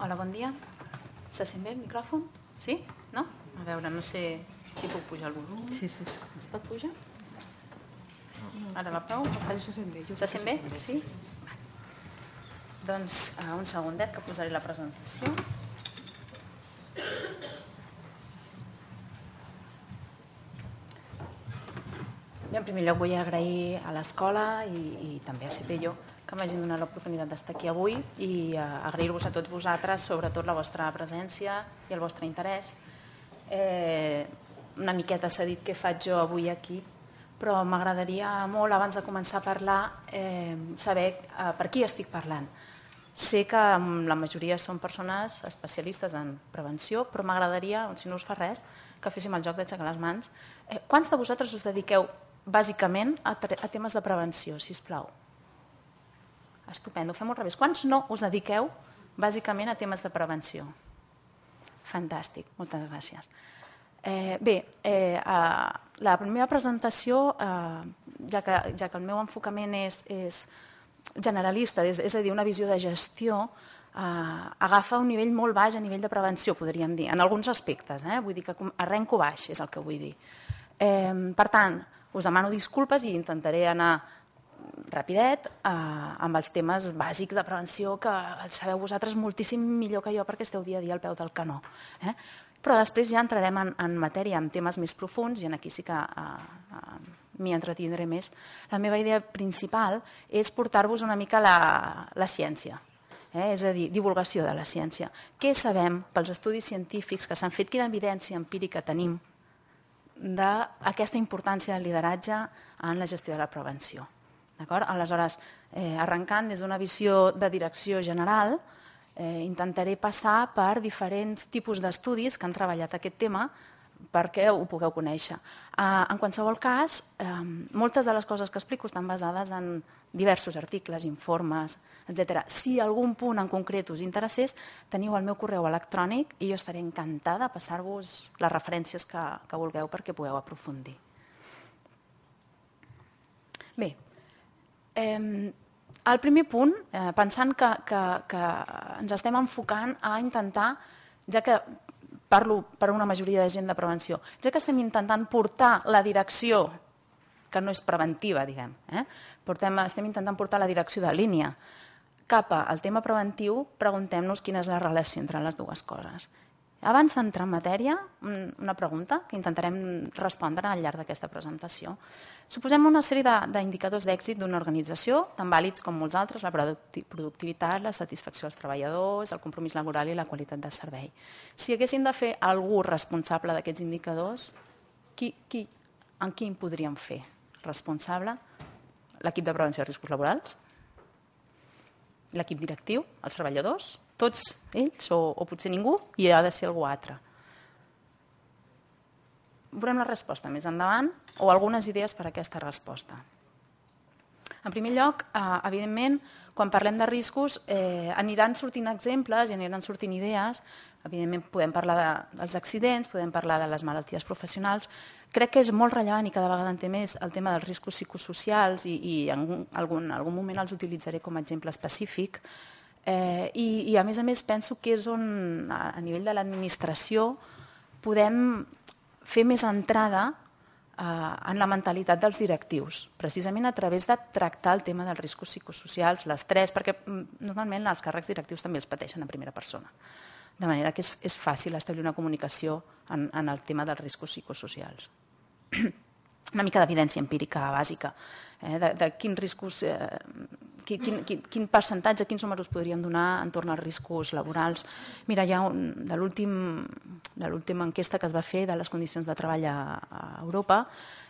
Hola, bon dia. Se sent bé el micròfon? Sí? No? A veure, no sé si puc pujar el volum. Sí, sí, sí. Es pot pujar? Ara la Pau? Ara se sent bé. se sent bé? Sí? Doncs eh, un segundet que posaré la presentació. Bé, en primer lloc vull agrair a l'escola i, i també a CPIO que m'hagin donat l'oportunitat d'estar aquí avui i eh, agrair-vos a tots vosaltres, sobretot la vostra presència i el vostre interès. Eh, una miqueta s'ha dit què faig jo avui aquí, però m'agradaria molt, abans de començar a parlar, eh, saber eh, per qui estic parlant. Sé que mm, la majoria són persones especialistes en prevenció, però m'agradaria, si no us fa res, que féssim el joc d'aixecar les mans. Eh, quants de vosaltres us dediqueu bàsicament a, a temes de prevenció, si us plau? Estupendo, fem al revés. Quants no us dediqueu bàsicament a temes de prevenció? Fantàstic, moltes gràcies. Eh, bé, eh, eh, la meva presentació, eh, ja, que, ja que el meu enfocament és, és generalista, és, és a dir, una visió de gestió, eh, agafa un nivell molt baix a nivell de prevenció, podríem dir, en alguns aspectes. Eh? Vull dir que arrenco baix, és el que vull dir. Eh, per tant, us demano disculpes i intentaré anar rapidet eh, amb els temes bàsics de prevenció que els sabeu vosaltres moltíssim millor que jo perquè esteu dia a dia al peu del canó. Eh? Però després ja entrarem en, en matèria, en temes més profuns, i en aquí sí que eh, eh, m'hi entretindré més. La meva idea principal és portar-vos una mica la, la ciència, eh? és a dir, divulgació de la ciència. Què sabem pels estudis científics que s'han fet, quina evidència empírica tenim d'aquesta importància del lideratge en la gestió de la prevenció? D'acord? Aleshores, eh, arrencant des d'una visió de direcció general, eh, intentaré passar per diferents tipus d'estudis que han treballat aquest tema perquè ho pugueu conèixer. Eh, en qualsevol cas, eh, moltes de les coses que explico estan basades en diversos articles, informes, etc. Si algun punt en concret us interessés, teniu el meu correu electrònic i jo estaré encantada de passar-vos les referències que, que vulgueu perquè pugueu aprofundir. Bé, Eh, el primer punt, eh, pensant que, que, que ens estem enfocant a intentar, ja que parlo per una majoria de gent de prevenció, ja que estem intentant portar la direcció que no és preventiva, diguem, eh? Portem, estem intentant portar la direcció de línia cap al tema preventiu, preguntem-nos quina és la relació entre les dues coses. Abans d'entrar en matèria, una pregunta que intentarem respondre al llarg d'aquesta presentació. Suposem una sèrie d'indicadors d'èxit d'una organització, tan vàlids com molts altres, la productivitat, la satisfacció dels treballadors, el compromís laboral i la qualitat de servei. Si haguéssim de fer algú responsable d'aquests indicadors, qui, qui, en qui en podríem fer responsable? L'equip de prevenció de riscos laborals? L'equip directiu? Els treballadors? Tots ells o, o potser ningú i ha de ser algú altre. Veurem la resposta més endavant o algunes idees per a aquesta resposta. En primer lloc, eh, evidentment, quan parlem de riscos, eh, aniran sortint exemples i aniran sortint idees. Evidentment, podem parlar de, dels accidents, podem parlar de les malalties professionals. Crec que és molt rellevant i cada vegada en té més el tema dels riscos psicosocials i, i en algun, algun moment els utilitzaré com a exemple específic. Eh, i, I a més a més penso que és on, a, a nivell de l'administració, podem fer més entrada eh, en la mentalitat dels directius, precisament a través de tractar el tema dels riscos psicosocials, l'estrès, perquè mm, normalment els càrrecs directius també els pateixen en primera persona. De manera que és, és fàcil establir una comunicació en, en el tema dels riscos psicosocials. Una mica d'evidència empírica bàsica, eh, de, de quins riscos eh, quin, quin, quin percentatge, quins números podríem donar en torn als riscos laborals? Mira, hi ha un, de l'última enquesta que es va fer de les condicions de treball a, a Europa,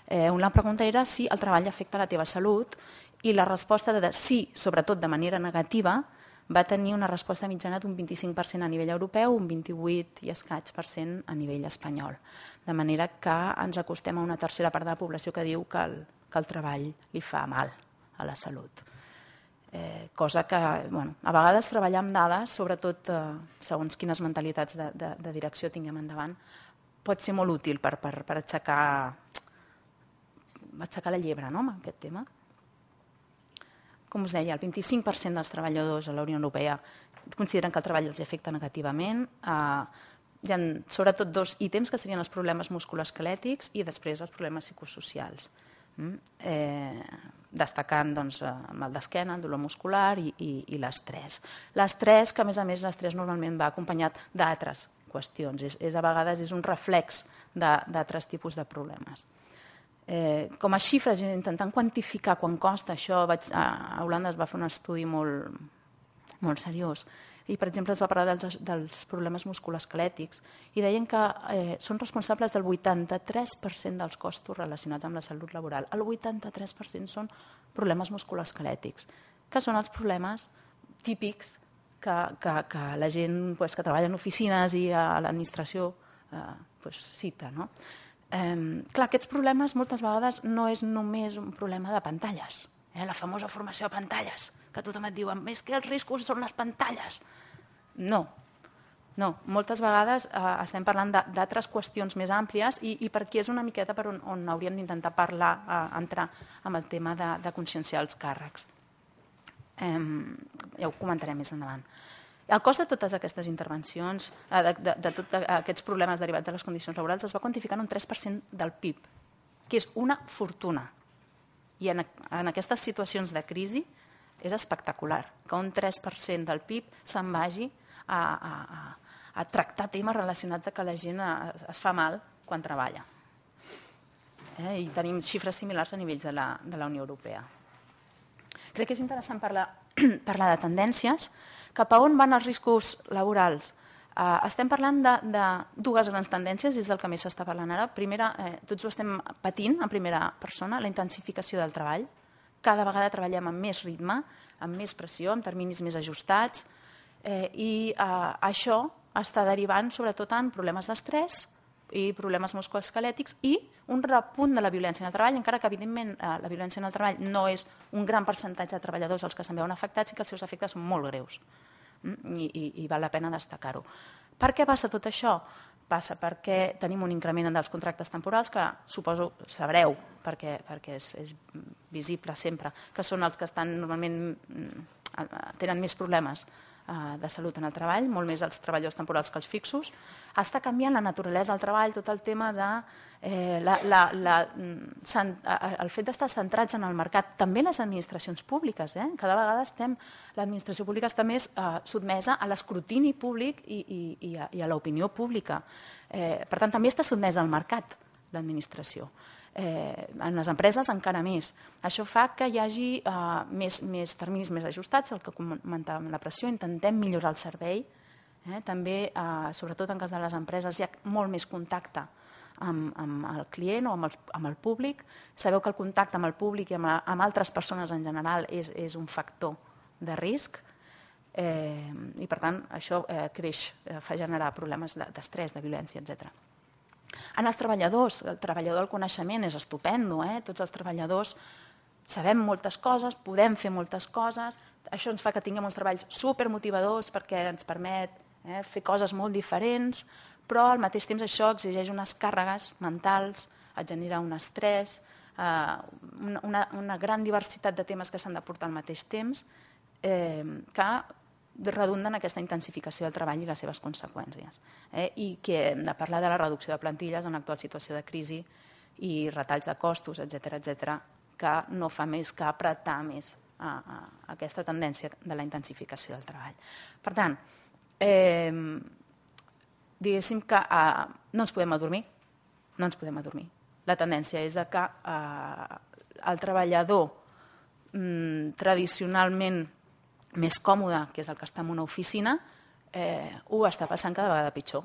eh, una pregunta era si el treball afecta la teva salut i la resposta de, de sí, sobretot de manera negativa, va tenir una resposta mitjana d'un 25% a nivell europeu, un 28 i escaig per cent a nivell espanyol. De manera que ens acostem a una tercera part de la població que diu que el, que el treball li fa mal a la salut. Eh, cosa que, bueno, a vegades treballar amb dades, sobretot eh, segons quines mentalitats de, de, de direcció tinguem endavant, pot ser molt útil per, per, per aixecar, aixecar la llebre no, amb aquest tema. Com us deia, el 25% dels treballadors a la Unió Europea consideren que el treball els afecta negativament. Eh, hi ha sobretot dos ítems que serien els problemes musculoesquelètics i després els problemes psicosocials. Mm. eh, destacant doncs, eh, el mal d'esquena, el dolor muscular i, i, i l'estrès. L'estrès, que a més a més l'estrès normalment va acompanyat d'altres qüestions, és, és, a vegades és un reflex d'altres tipus de problemes. Eh, com a xifres, intentant quantificar quan costa això, vaig, a Holanda es va fer un estudi molt, molt seriós, i, per exemple, es va parlar dels, dels problemes musculoesquelètics i deien que eh, són responsables del 83% dels costos relacionats amb la salut laboral. El 83% són problemes musculoesquelètics, que són els problemes típics que, que, que la gent pues, que treballa en oficines i a l'administració eh, pues, cita. No? Eh, clar, aquests problemes moltes vegades no és només un problema de pantalles, eh? la famosa formació de pantalles, que tothom et diu, més que els riscos són les pantalles. No, no, moltes vegades eh, estem parlant d'altres qüestions més àmplies i, i per aquí és una miqueta per on, on hauríem d'intentar parlar, eh, entrar amb el tema de, de conscienciar els càrrecs. Eh, ja ho comentarem més endavant. El cost de totes aquestes intervencions, eh, de, de, de tots aquests problemes derivats de les condicions laborals, es va quantificar en un 3% del PIB, que és una fortuna. I en, en aquestes situacions de crisi és espectacular que un 3% del PIB se'n vagi a, a, a a tractar temes relacionats a que la gent es fa mal quan treballa. Eh? I tenim xifres similars a nivells de la, de la Unió Europea. Crec que és interessant parlar, parlar de tendències, cap a on van els riscos laborals. Eh, estem parlant de, de dues grans tendències, és del que més s'està parlant ara. Primera, eh, tots ho estem patint en primera persona, la intensificació del treball. Cada vegada treballem amb més ritme, amb més pressió, amb terminis més ajustats, Eh, I eh, això està derivant sobretot en problemes d'estrès i problemes musculoesquelètics i un repunt de la violència en el treball, encara que evidentment eh, la violència en el treball no és un gran percentatge de treballadors els que se'n veuen afectats i que els seus efectes són molt greus. Mm? I, i, I val la pena destacar-ho. Per què passa tot això? Passa perquè tenim un increment dels contractes temporals que suposo sabreu perquè, perquè és, és visible sempre, que són els que estan normalment mm, eh, tenen més problemes Eh, de salut en el treball, molt més els treballadors temporals que els fixos. Està canviant la naturalesa del treball, tot el tema de... Eh, la, la, la, mm, el fet d'estar centrats en el mercat, també les administracions públiques. Eh? Cada vegada estem... L'administració pública està més eh, sotmesa a l'escrutini públic i, i, i a, i a l'opinió pública. Eh, per tant, també està sotmesa al mercat l'administració eh, en les empreses encara més. Això fa que hi hagi eh, més, més terminis més ajustats, el que comentàvem, la pressió, intentem millorar el servei, eh? també, eh, sobretot en cas de les empreses, hi ha molt més contacte amb, amb el client o amb el, amb el públic. Sabeu que el contacte amb el públic i amb, amb altres persones en general és, és un factor de risc, eh, i per tant això eh, creix, eh, fa generar problemes d'estrès, de, de violència, etcètera. En els treballadors, el treballador del coneixement és estupendo, eh? tots els treballadors sabem moltes coses, podem fer moltes coses, això ens fa que tinguem uns treballs supermotivadors perquè ens permet eh, fer coses molt diferents, però al mateix temps això exigeix unes càrregues mentals, et genera un estrès, eh, una, una gran diversitat de temes que s'han de portar al mateix temps, eh, que redunden aquesta intensificació del treball i les seves conseqüències. Eh? I que hem de parlar de la reducció de plantilles en l'actual situació de crisi i retalls de costos, etc etc, que no fa més que apretar més a, a, aquesta tendència de la intensificació del treball. Per tant, eh, diguéssim que eh, no ens podem adormir, no ens podem adormir. La tendència és que eh, el treballador mm, tradicionalment més còmode, que és el que està en una oficina, eh, ho està passant cada vegada pitjor.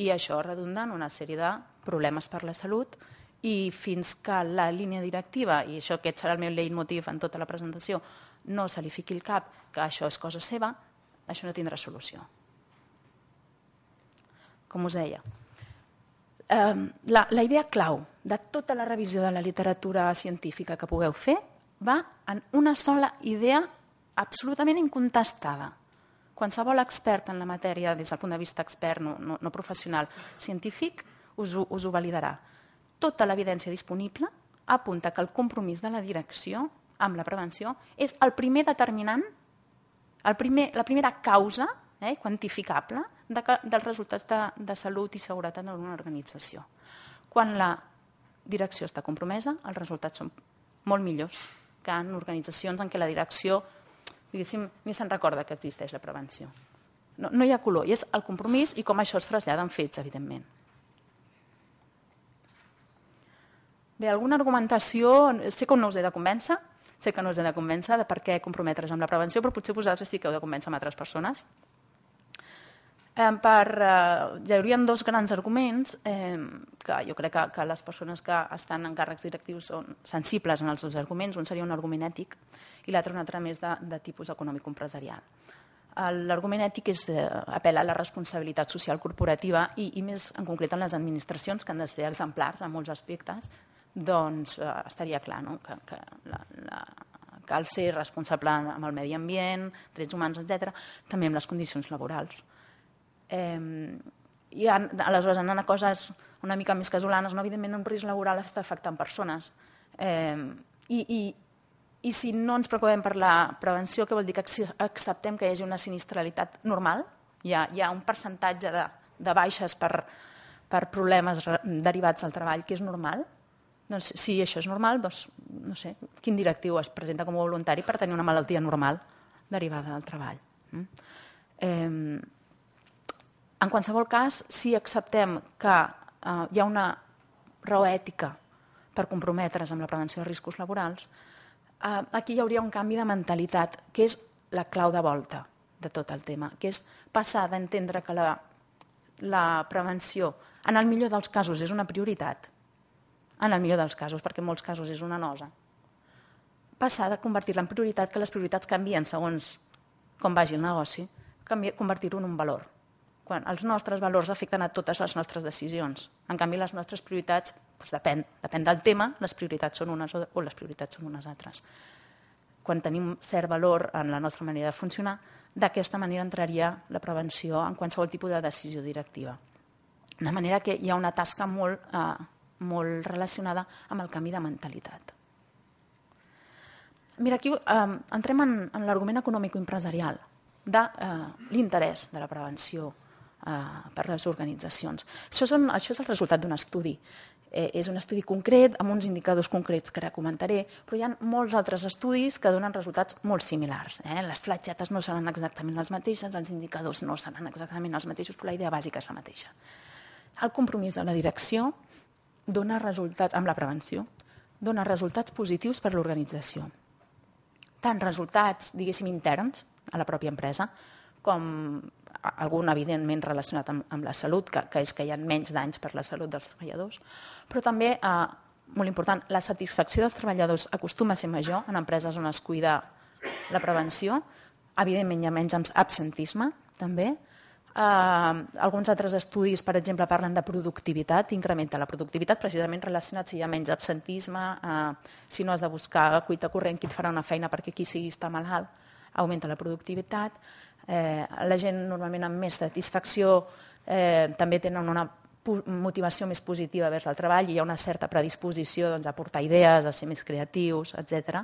I això redunda en una sèrie de problemes per la salut i fins que la línia directiva, i això aquest serà el meu leitmotiv en tota la presentació, no se li fiqui el cap que això és cosa seva, això no tindrà solució. Com us deia, eh, la, la idea clau de tota la revisió de la literatura científica que pugueu fer va en una sola idea absolutament incontestada. Qualsevol expert en la matèria, des del punt de vista expert, no, no, no professional, científic, us ho, us ho validarà. Tota l'evidència disponible apunta que el compromís de la direcció amb la prevenció és el primer determinant, el primer, la primera causa eh, quantificable de, dels resultats de, de salut i seguretat en una organització. Quan la direcció està compromesa, els resultats són molt millors que en organitzacions en què la direcció diguéssim, ni se'n recorda que existeix la prevenció. No, no hi ha color, i és el compromís i com això es trasllada en fets, evidentment. Bé, alguna argumentació, sé que no us he de convèncer, sé que no us he de convèncer de per què comprometre's amb la prevenció, però potser vosaltres sí que heu de convèncer amb altres persones Eh, per, eh, hi haurien dos grans arguments eh, que jo crec que, que les persones que estan en càrrecs directius són sensibles en els seus arguments. Un seria un argument ètic i l'altre un altre més de, de tipus econòmic-empresarial. L'argument ètic és, eh, apel·la a la responsabilitat social corporativa i, i més en concret en les administracions, que han de ser exemplars en molts aspectes, doncs eh, estaria clar no? que, que la, la, cal ser responsable amb el medi ambient, drets humans, etc, també amb les condicions laborals. Eh, I a, aleshores, anant a coses una mica més casolanes, no? evidentment un risc laboral està afectant persones. Eh, i, i, I si no ens preocupem per la prevenció, que vol dir que acceptem que hi hagi una sinistralitat normal, hi ha, hi ha un percentatge de, de baixes per, per problemes derivats del treball, que és normal, doncs, si això és normal, doncs, no sé, quin directiu es presenta com a voluntari per tenir una malaltia normal derivada del treball. Mm? Eh, en qualsevol cas, si acceptem que eh, hi ha una raó ètica per comprometre's amb la prevenció de riscos laborals, eh, aquí hi hauria un canvi de mentalitat, que és la clau de volta de tot el tema, que és passar d'entendre que la, la prevenció, en el millor dels casos, és una prioritat, en el millor dels casos, perquè en molts casos és una nosa, passar de convertir-la en prioritat, que les prioritats canvien segons com vagi el negoci, convertir-ho en un valor quan els nostres valors afecten a totes les nostres decisions. En canvi, les nostres prioritats, doncs depèn, depèn del tema, les prioritats són unes o, les prioritats són unes altres. Quan tenim cert valor en la nostra manera de funcionar, d'aquesta manera entraria la prevenció en qualsevol tipus de decisió directiva. De manera que hi ha una tasca molt, eh, molt relacionada amb el canvi de mentalitat. Mira, aquí eh, entrem en, en l'argument econòmic-empresarial de eh, l'interès de la prevenció Eh, per les organitzacions. Això, són, això és el resultat d'un estudi. Eh, és un estudi concret amb uns indicadors concrets que ara comentaré, però hi ha molts altres estudis que donen resultats molt similars. Eh? Les flatxetes no seran exactament les mateixes, els indicadors no seran exactament els mateixos, però la idea bàsica és la mateixa. El compromís de la direcció dona resultats amb la prevenció, dona resultats positius per a l'organització. Tant resultats, diguéssim, interns a la pròpia empresa, com algun evidentment relacionat amb, amb la salut, que, que és que hi ha menys danys per la salut dels treballadors, però també, eh, molt important, la satisfacció dels treballadors acostuma a ser major en empreses on es cuida la prevenció, evidentment hi ha menys absentisme, també, Eh, uh, alguns altres estudis, per exemple, parlen de productivitat, incrementa la productivitat precisament relacionat si hi ha menys absentisme, eh, uh, si no has de buscar cuita corrent qui et farà una feina perquè qui sigui està malalt augmenta la productivitat, eh, la gent normalment amb més satisfacció eh, també tenen una motivació més positiva vers el treball i hi ha una certa predisposició doncs, a portar idees, a ser més creatius, etc.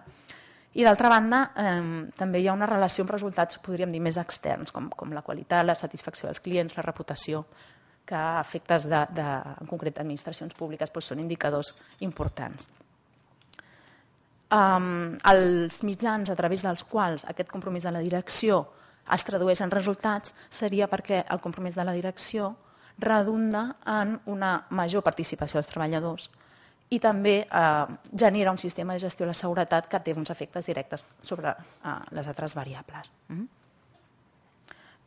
I d'altra banda, eh, també hi ha una relació amb resultats, podríem dir, més externs, com, com la qualitat, la satisfacció dels clients, la reputació, que a efectes de, de, en concret, administracions públiques, doncs són indicadors importants um, els mitjans a través dels quals aquest compromís de la direcció es tradueix en resultats seria perquè el compromís de la direcció redunda en una major participació dels treballadors i també eh, genera un sistema de gestió de la seguretat que té uns efectes directes sobre eh, les altres variables. Mm?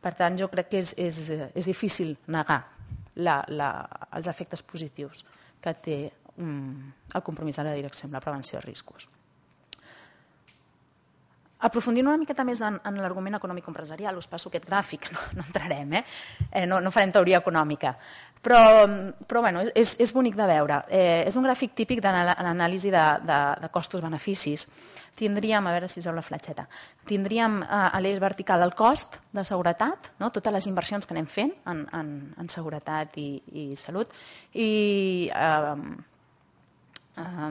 Per tant, jo crec que és, és, és difícil negar la, la, els efectes positius que té mm, el compromís de la direcció amb la prevenció de riscos. Aprofundint una miqueta més en, en l'argument econòmic-empresarial, us passo aquest gràfic, no, no entrarem, eh? eh no, no farem teoria econòmica, però, però bueno, és, és bonic de veure. Eh, és un gràfic típic de l'anàlisi de, de, de costos-beneficis. Tindríem, a veure si es veu la fletxeta, tindríem eh, a l'eix vertical el cost de seguretat, no? totes les inversions que anem fent en, en, en seguretat i, i salut, i eh, eh,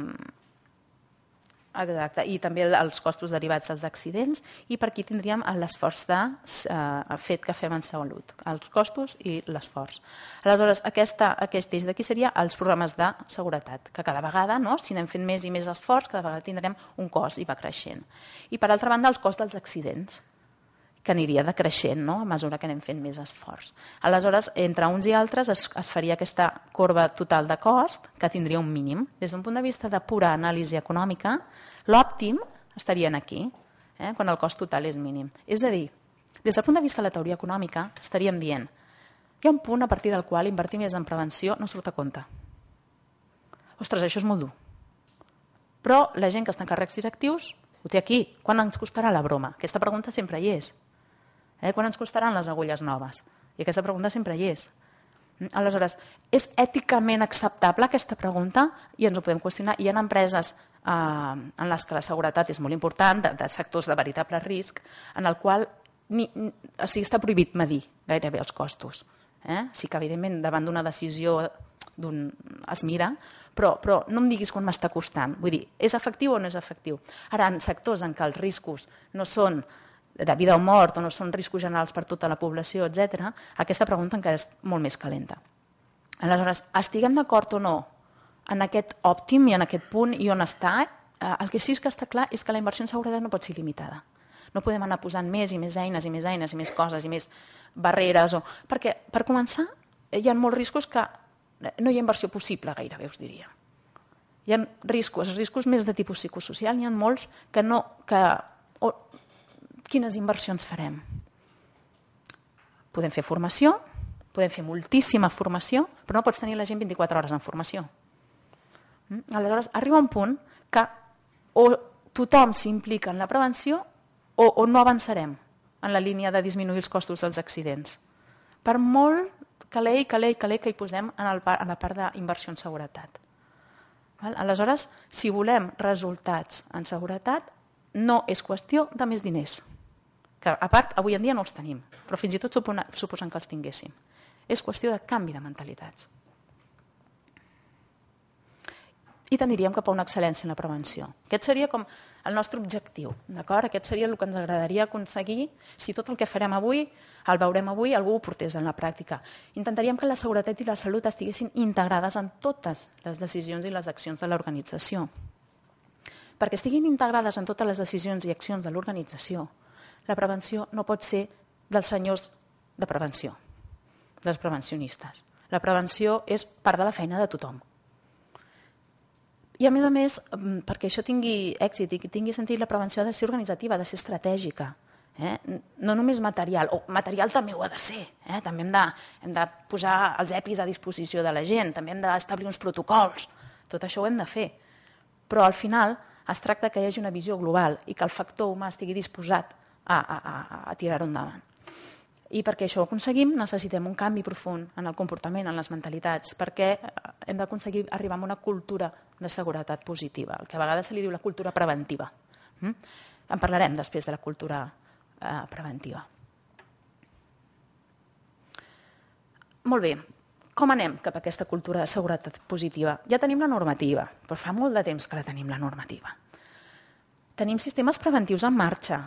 Exacte, i també els costos derivats dels accidents i per aquí tindríem l'esforç de eh, fet que fem en salut, els costos i l'esforç. Aleshores, aquesta, aquest eix d'aquí seria els programes de seguretat, que cada vegada, no, si anem fent més i més esforç, cada vegada tindrem un cost i va creixent. I per altra banda, el cost dels accidents que aniria decreixent no? a mesura que anem fent més esforç. Aleshores, entre uns i altres es, es faria aquesta corba total de cost que tindria un mínim. Des d'un punt de vista de pura anàlisi econòmica, l'òptim estaria aquí, eh? quan el cost total és mínim. És a dir, des del punt de vista de la teoria econòmica, estaríem dient hi ha un punt a partir del qual invertir més en prevenció no surt a compte. Ostres, això és molt dur. Però la gent que està en càrrecs directius ho té aquí. Quan ens costarà la broma? Aquesta pregunta sempre hi és. Eh? Quan ens costaran les agulles noves? I aquesta pregunta sempre hi és. Mm, aleshores, és èticament acceptable aquesta pregunta? I ens ho podem qüestionar. Hi ha empreses eh, en les que la seguretat és molt important, de, de sectors de veritable risc, en el qual ni, ni, o sigui, està prohibit medir gairebé els costos. Eh? Sí que, evidentment, davant d'una decisió d'un es mira, però, però no em diguis quan m'està costant. Vull dir, és efectiu o no és efectiu? Ara, en sectors en què els riscos no són de vida o mort, o no són riscos generals per tota la població, etc., aquesta pregunta encara és molt més calenta. Aleshores, estiguem d'acord o no en aquest òptim i en aquest punt i on està, eh, el que sí que està clar és que la inversió en seguretat no pot ser limitada. No podem anar posant més i més eines i més eines i més coses i més barreres. O... Perquè, per començar, hi ha molts riscos que no hi ha inversió possible gairebé, us diria. Hi ha riscos, riscos més de tipus psicosocial, n'hi ha molts que no, que, quines inversions farem? Podem fer formació, podem fer moltíssima formació, però no pots tenir la gent 24 hores en formació. Mm? Aleshores, arriba un punt que o tothom s'implica en la prevenció o, o no avançarem en la línia de disminuir els costos dels accidents. Per molt que l'EI, que l'EI, que l'EI que hi posem en, el, en la part d'inversió en seguretat. Val? Aleshores, si volem resultats en seguretat, no és qüestió de més diners, que a part avui en dia no els tenim, però fins i tot suposant que els tinguéssim. És qüestió de canvi de mentalitats. I tendiríem cap a una excel·lència en la prevenció. Aquest seria com el nostre objectiu, d'acord? Aquest seria el que ens agradaria aconseguir si tot el que farem avui, el veurem avui, algú ho portés en la pràctica. Intentaríem que la seguretat i la salut estiguessin integrades en totes les decisions i les accions de l'organització perquè estiguin integrades en totes les decisions i accions de l'organització, la prevenció no pot ser dels senyors de prevenció, dels prevencionistes. La prevenció és part de la feina de tothom. I a més a més, mm, perquè això tingui èxit i tingui sentit, la prevenció ha de ser organitzativa, ha de ser estratègica. Eh? No només material, o material també ho ha de ser. Eh? També hem de, hem de posar els EPIs a disposició de la gent, també hem d'establir uns protocols. Tot això ho hem de fer. Però al final, es tracta que hi hagi una visió global i que el factor humà estigui disposat a, a, a, a tirar-ho endavant. I perquè això ho aconseguim necessitem un canvi profund en el comportament, en les mentalitats, perquè eh, hem d'aconseguir arribar a una cultura de seguretat positiva, el que a vegades se li diu la cultura preventiva. Mm? En parlarem després de la cultura eh, preventiva. Molt bé, com anem cap a aquesta cultura de seguretat positiva? Ja tenim la normativa, però fa molt de temps que la tenim, la normativa. Tenim sistemes preventius en marxa.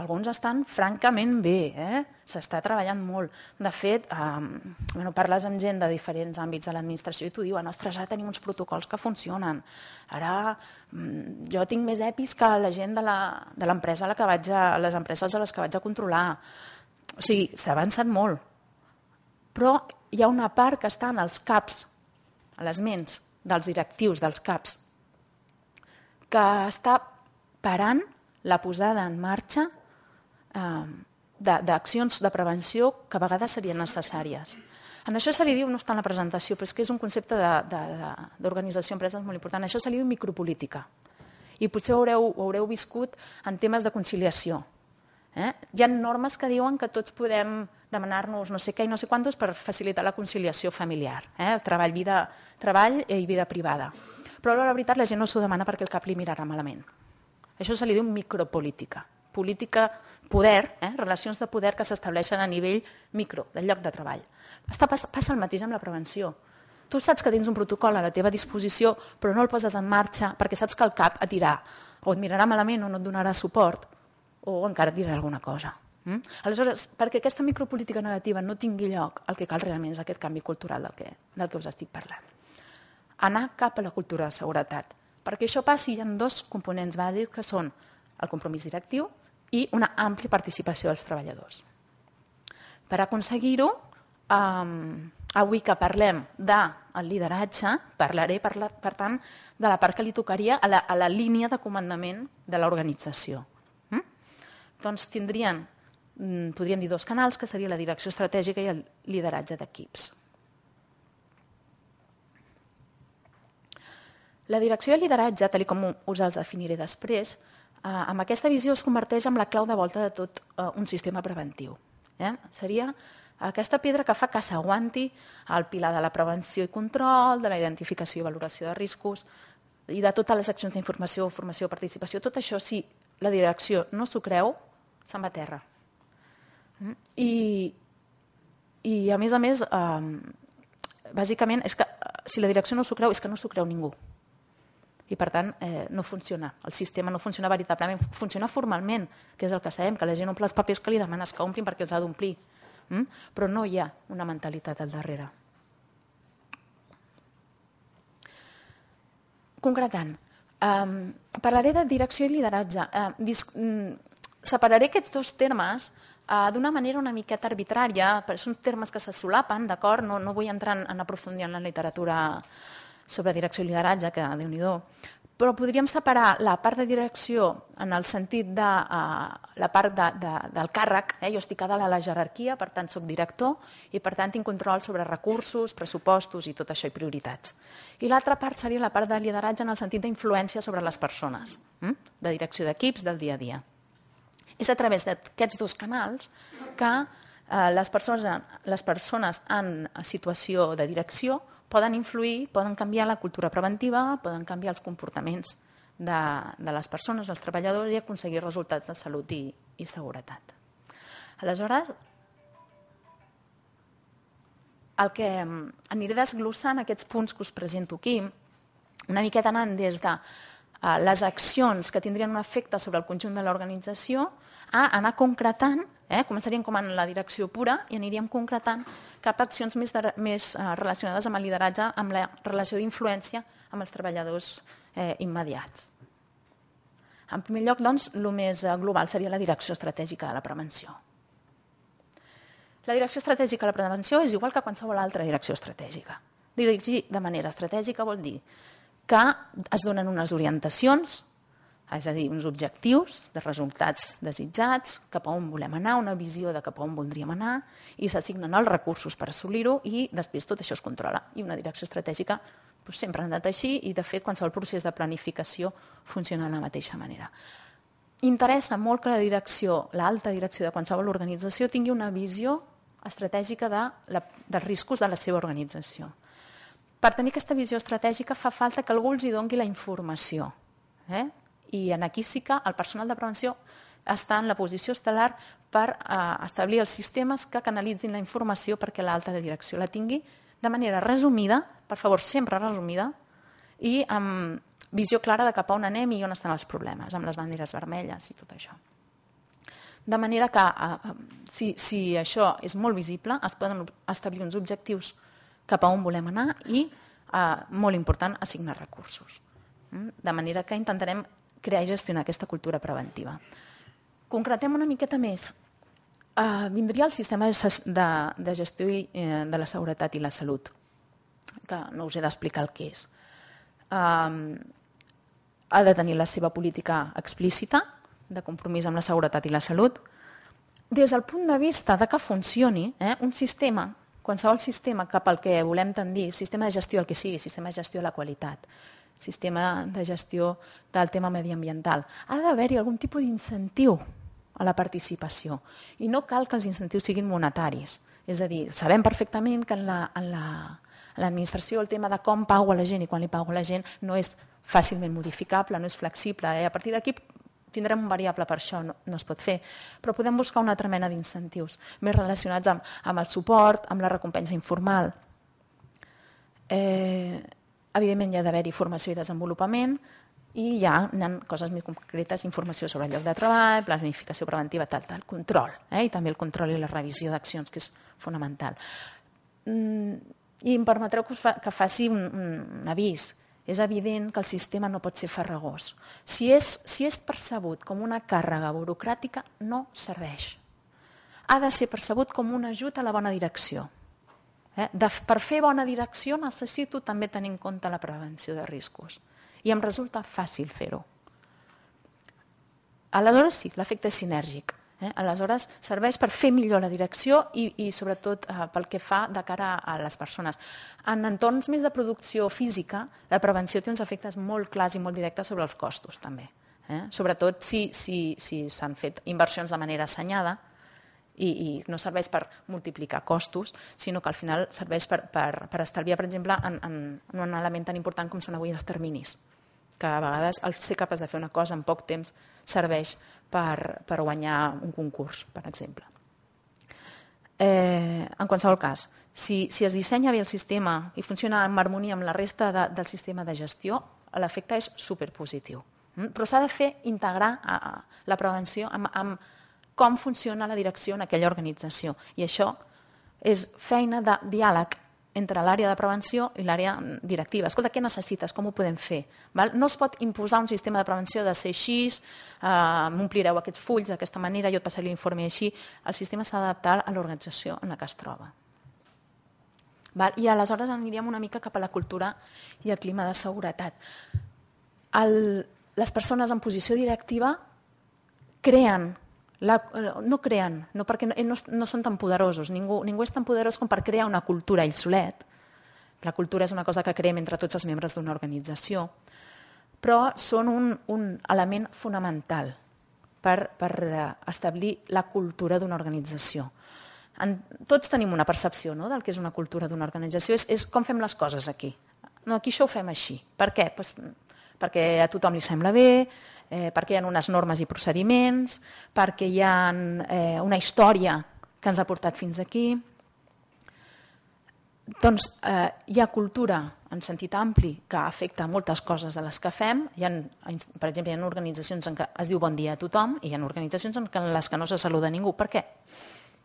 Alguns estan francament bé, eh? s'està treballant molt. De fet, eh, bueno, parles amb gent de diferents àmbits de l'administració i t'ho diuen, ostres, ara tenim uns protocols que funcionen. Ara mm, jo tinc més EPIs que la gent de l'empresa a la que vaig a, les empreses a les que vaig a controlar. O sigui, s'ha avançat molt però hi ha una part que està en els CAPs, a les ments dels directius dels CAPs, que està parant la posada en marxa eh, d'accions de, de prevenció que a vegades serien necessàries. En això se li diu, no està en la presentació, però és que és un concepte d'organització empreses molt important, això se li diu micropolítica. I potser ho haureu, ho haureu viscut en temes de conciliació. Eh? Hi ha normes que diuen que tots podem demanar-nos no sé què i no sé quantos per facilitar la conciliació familiar, eh? treball, vida, treball i vida privada. Però la veritat la gent no s'ho demana perquè el cap li mirarà malament. Això se li diu micropolítica, política poder, eh? relacions de poder que s'estableixen a nivell micro, del lloc de treball. Està, passa, passa el mateix amb la prevenció. Tu saps que tens un protocol a la teva disposició, però no el poses en marxa perquè saps que el cap et dirà o et mirarà malament o no et donarà suport o encara et dirà alguna cosa. Mm? Aleshores, perquè aquesta micropolítica negativa no tingui lloc, el que cal realment és aquest canvi cultural del que, del que us estic parlant. Anar cap a la cultura de seguretat. Perquè això passi hi ha dos components bàsics que són el compromís directiu i una àmplia participació dels treballadors. Per aconseguir-ho, um, avui que parlem de el lideratge, parlaré, la, per tant, de la part que li tocaria a la, a la línia de comandament de l'organització. Mm? Doncs tindrien Mm, podríem dir dos canals, que seria la direcció estratègica i el lideratge d'equips. La direcció i el lideratge, tal com us els definiré després, eh, amb aquesta visió es converteix en la clau de volta de tot eh, un sistema preventiu. Eh? Seria aquesta pedra que fa que s'aguanti el pilar de la prevenció i control, de la identificació i valoració de riscos i de totes les accions d'informació, formació, participació, tot això, si la direcció no s'ho creu, se'n va a terra. I, i a més a més, eh, bàsicament, és que si la direcció no s'ho creu, és que no s'ho creu ningú. I per tant, eh, no funciona. El sistema no funciona veritablement. Funciona formalment, que és el que sabem, que la gent omple els papers que li demanes que omplin perquè els ha d'omplir. Mm? Però no hi ha una mentalitat al darrere. Concretant, um, eh, parlaré de direcció i lideratge. Uh, eh, separaré aquests dos termes Eh, d'una manera una miqueta arbitrària, però són termes que se solapen, d'acord? No, no vull entrar en, en aprofundir en la literatura sobre direcció i lideratge, que déu nhi però podríem separar la part de direcció en el sentit de uh, la part de, de, del càrrec, eh? jo estic a dalt a la jerarquia, per tant soc director i per tant tinc control sobre recursos, pressupostos i tot això i prioritats. I l'altra part seria la part de lideratge en el sentit d'influència sobre les persones, hm? de direcció d'equips del dia a dia. És a través d'aquests dos canals que eh, les, persones, les persones en situació de direcció poden influir, poden canviar la cultura preventiva, poden canviar els comportaments de, de les persones, els treballadors i aconseguir resultats de salut i, i seguretat. Aleshores, el que mm, aniré desglossant aquests punts que us presento aquí, una miqueta anant des de eh, les accions que tindrien un efecte sobre el conjunt de l'organització a anar concretant, eh, començaríem com en la direcció pura i aniríem concretant cap a accions més, de, més eh, relacionades amb el lideratge, amb la relació d'influència amb els treballadors eh, immediats. En primer lloc, doncs, el més eh, global seria la direcció estratègica de la prevenció. La direcció estratègica de la prevenció és igual que qualsevol altra direcció estratègica. Dirigir de manera estratègica vol dir que es donen unes orientacions és a dir, uns objectius de resultats desitjats, cap a on volem anar, una visió de cap a on voldríem anar, i s'assignen els recursos per assolir-ho i després tot això es controla. I una direcció estratègica doncs, sempre ha anat així i, de fet, qualsevol procés de planificació funciona de la mateixa manera. Interessa molt que la direcció, l'alta direcció de qualsevol organització, tingui una visió estratègica de la, dels riscos de la seva organització. Per tenir aquesta visió estratègica fa falta que algú els hi doni la informació. Eh? i en aquí sí que el personal de prevenció està en la posició estel·lar per eh, establir els sistemes que canalitzin la informació perquè l'alta de direcció la tingui de manera resumida, per favor, sempre resumida, i amb visió clara de cap a on anem i on estan els problemes, amb les banderes vermelles i tot això. De manera que, eh, eh si, si això és molt visible, es poden establir uns objectius cap a on volem anar i, eh, molt important, assignar recursos. Mm? De manera que intentarem crear i gestionar aquesta cultura preventiva. Concretem una miqueta més. Uh, vindria el sistema de, de gestió i, eh, de la seguretat i la salut, que no us he d'explicar el que és. Uh, ha de tenir la seva política explícita de compromís amb la seguretat i la salut. Des del punt de vista de que funcioni eh, un sistema qualsevol sistema cap al que volem tendir, sistema de gestió el que sigui, sistema de gestió de la qualitat, sistema de gestió del tema mediambiental. Ha d'haver-hi algun tipus d'incentiu a la participació i no cal que els incentius siguin monetaris. És a dir, sabem perfectament que en l'administració la, la, el tema de com pago a la gent i quan li pago a la gent no és fàcilment modificable, no és flexible. Eh? A partir d'aquí tindrem un variable per això, no, no es pot fer. Però podem buscar una altra mena d'incentius, més relacionats amb, amb el suport, amb la recompensa informal. Eh, Evidentment hi ha d'haver-hi formació i desenvolupament i hi ha coses més concretes, informació sobre el lloc de treball, planificació preventiva, tal, tal, control, eh? i també el control i la revisió d'accions, que és fonamental. Mm, I em permetreu que, fa, que faci un, un, un avís. És evident que el sistema no pot ser farragós. Si és, si és percebut com una càrrega burocràtica, no serveix. Ha de ser percebut com un ajut a la bona direcció. Eh? per fer bona direcció necessito també tenir en compte la prevenció de riscos. I em resulta fàcil fer-ho. Aleshores sí, l'efecte és sinèrgic. Eh? Aleshores serveix per fer millor la direcció i, i sobretot eh, pel que fa de cara a les persones. En entorns més de producció física, la prevenció té uns efectes molt clars i molt directes sobre els costos també. Eh? Sobretot si s'han si, si fet inversions de manera assenyada, i, i no serveix per multiplicar costos, sinó que al final serveix per, per, per estalviar, per exemple, en, en, en un element tan important com són avui els terminis, que a vegades el ser capaç de fer una cosa en poc temps serveix per, per guanyar un concurs, per exemple. Eh, en qualsevol cas, si, si es dissenya bé el sistema i funciona en harmonia amb la resta de, del sistema de gestió, l'efecte és superpositiu. Mm? Però s'ha de fer integrar a, a, la prevenció amb, amb, com funciona la direcció en aquella organització. I això és feina de diàleg entre l'àrea de prevenció i l'àrea mm, directiva. Escolta, què necessites? Com ho podem fer? Val? No es pot imposar un sistema de prevenció de ser així, eh, m'omplireu aquests fulls d'aquesta manera, jo et passaré l'informe així. El sistema s'ha d'adaptar a l'organització en la que es troba. Val? I aleshores aniríem una mica cap a la cultura i el clima de seguretat. El, les persones en posició directiva creen la, eh, no creen, no, perquè no, eh, no són tan poderosos, ningú, ningú és tan poderós com per crear una cultura ell solet. La cultura és una cosa que creem entre tots els membres d'una organització, però són un, un element fonamental per, per eh, establir la cultura d'una organització. En, tots tenim una percepció no, del que és una cultura d'una organització, és, és com fem les coses aquí. No, aquí això ho fem així. Per què? Pues, perquè a tothom li sembla bé, eh, perquè hi ha unes normes i procediments, perquè hi ha eh, una història que ens ha portat fins aquí. Doncs eh, hi ha cultura en sentit ampli que afecta moltes coses de les que fem. Hi ha, per exemple, hi ha organitzacions en què es diu bon dia a tothom i hi ha organitzacions en, en les que no se saluda ningú. Per què?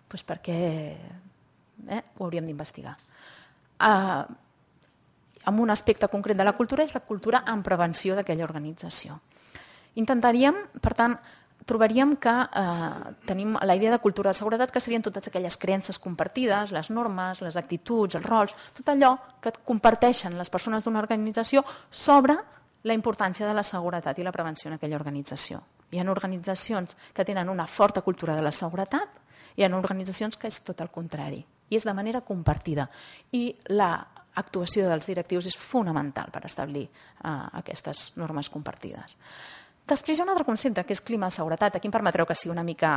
Pues perquè eh, ho hauríem d'investigar. Eh, amb un aspecte concret de la cultura és la cultura en prevenció d'aquella organització. Intentaríem, per tant, trobaríem que eh, tenim la idea de cultura de seguretat que serien totes aquelles creences compartides, les normes, les actituds, els rols, tot allò que comparteixen les persones d'una organització sobre la importància de la seguretat i la prevenció en aquella organització. Hi ha organitzacions que tenen una forta cultura de la seguretat, hi ha organitzacions que és tot el contrari, i és de manera compartida. I la actuació dels directius és fonamental per establir eh, aquestes normes compartides. Després hi ha un altre concepte, que és clima de seguretat. Aquí em permetreu que sigui una mica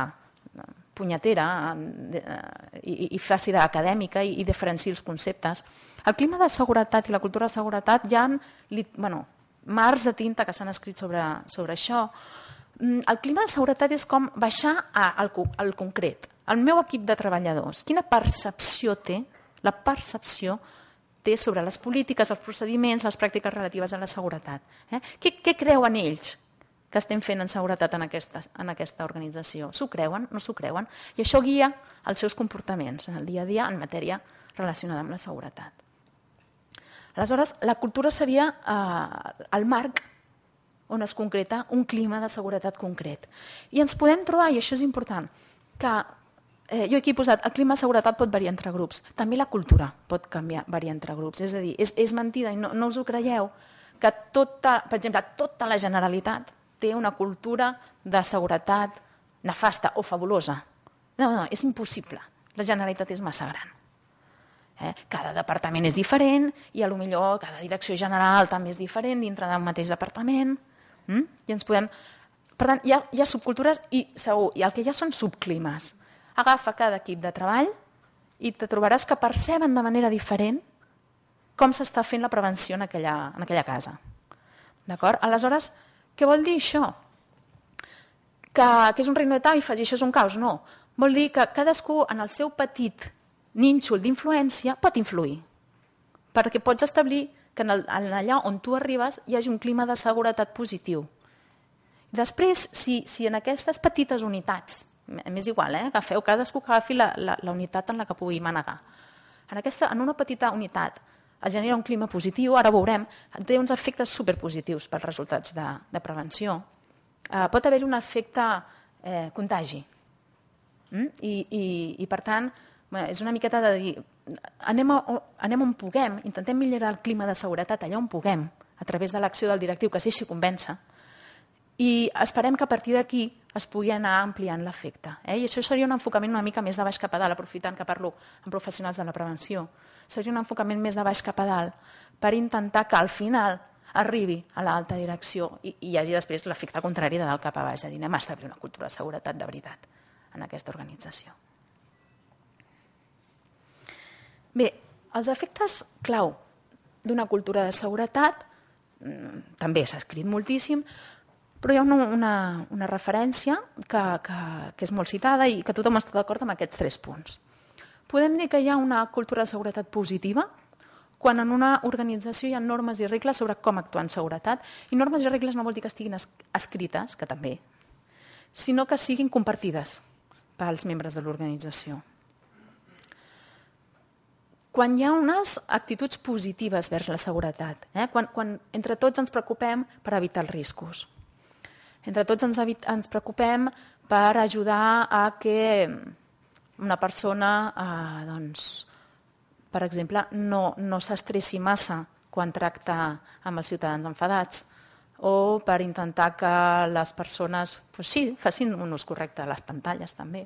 eh, punyetera eh, eh, i, i faci d'acadèmica i, i els conceptes. El clima de seguretat i la cultura de seguretat hi ha bueno, mars de tinta que s'han escrit sobre, sobre això. Mm, el clima de seguretat és com baixar al, al concret. El meu equip de treballadors, quina percepció té, la percepció té sobre les polítiques, els procediments, les pràctiques relatives a la seguretat. Eh? Què, què creuen ells? que estem fent en seguretat en aquesta, en aquesta organització. S'ho creuen? No s'ho creuen? I això guia els seus comportaments en el dia a dia en matèria relacionada amb la seguretat. Aleshores, la cultura seria eh, el marc on es concreta un clima de seguretat concret. I ens podem trobar, i això és important, que eh, jo aquí he posat, el clima de seguretat pot variar entre grups, també la cultura pot canviar, variar entre grups, és a dir, és, és mentida i no, no us ho creieu, que tota, per exemple, tota la Generalitat té una cultura de seguretat nefasta o fabulosa. No, no, és impossible. La Generalitat és massa gran. Eh? Cada departament és diferent i a lo millor cada direcció general també és diferent dintre del mateix departament. Mm? I ens podem... Per tant, hi ha, hi ha subcultures i segur, i el que hi ha són subclimes. Agafa cada equip de treball i te trobaràs que perceben de manera diferent com s'està fent la prevenció en aquella, en aquella casa. D'acord? Aleshores, què vol dir això? Que, que és un regne de taifes i això és un caos? No. Vol dir que cadascú en el seu petit nínxol d'influència pot influir. Perquè pots establir que en el, en allà on tu arribes hi hagi un clima de seguretat positiu. Després, si, si en aquestes petites unitats, m'és igual, eh? agafeu cadascú que agafi la, la, la unitat en la que pugui manegar, en, aquesta, en una petita unitat es genera un clima positiu, ara ho veurem, té uns efectes superpositius pels resultats de, de prevenció. Eh, pot haver-hi un efecte eh, contagi. Mm? I, i, I, per tant, és una miqueta de dir, anem, a, anem on puguem, intentem millorar el clima de seguretat allà on puguem, a través de l'acció del directiu, que sí, així convença, i esperem que a partir d'aquí es pugui anar ampliant l'efecte. Eh? I això seria un enfocament una mica més de baix cap a dalt, aprofitant que parlo amb professionals de la prevenció, seria un enfocament més de baix cap a dalt per intentar que al final arribi a l'alta direcció i, i hi hagi després l'efecte contrari de dalt cap a baix. És a dir, anem a establir una cultura de seguretat de veritat en aquesta organització. Bé, els efectes clau d'una cultura de seguretat mm, també s'ha escrit moltíssim, però hi ha una, una, una referència que, que, que és molt citada i que tothom està d'acord amb aquests tres punts. Podem dir que hi ha una cultura de seguretat positiva quan en una organització hi ha normes i regles sobre com actuar en seguretat. I normes i regles no vol dir que estiguin escrites, que també, sinó que siguin compartides pels membres de l'organització. Quan hi ha unes actituds positives vers la seguretat, eh? quan, quan entre tots ens preocupem per evitar els riscos, entre tots ens, ens preocupem per ajudar a que una persona, eh, doncs, per exemple, no, no s'estressi massa quan tracta amb els ciutadans enfadats o per intentar que les persones pues sí, facin un ús correcte a les pantalles també.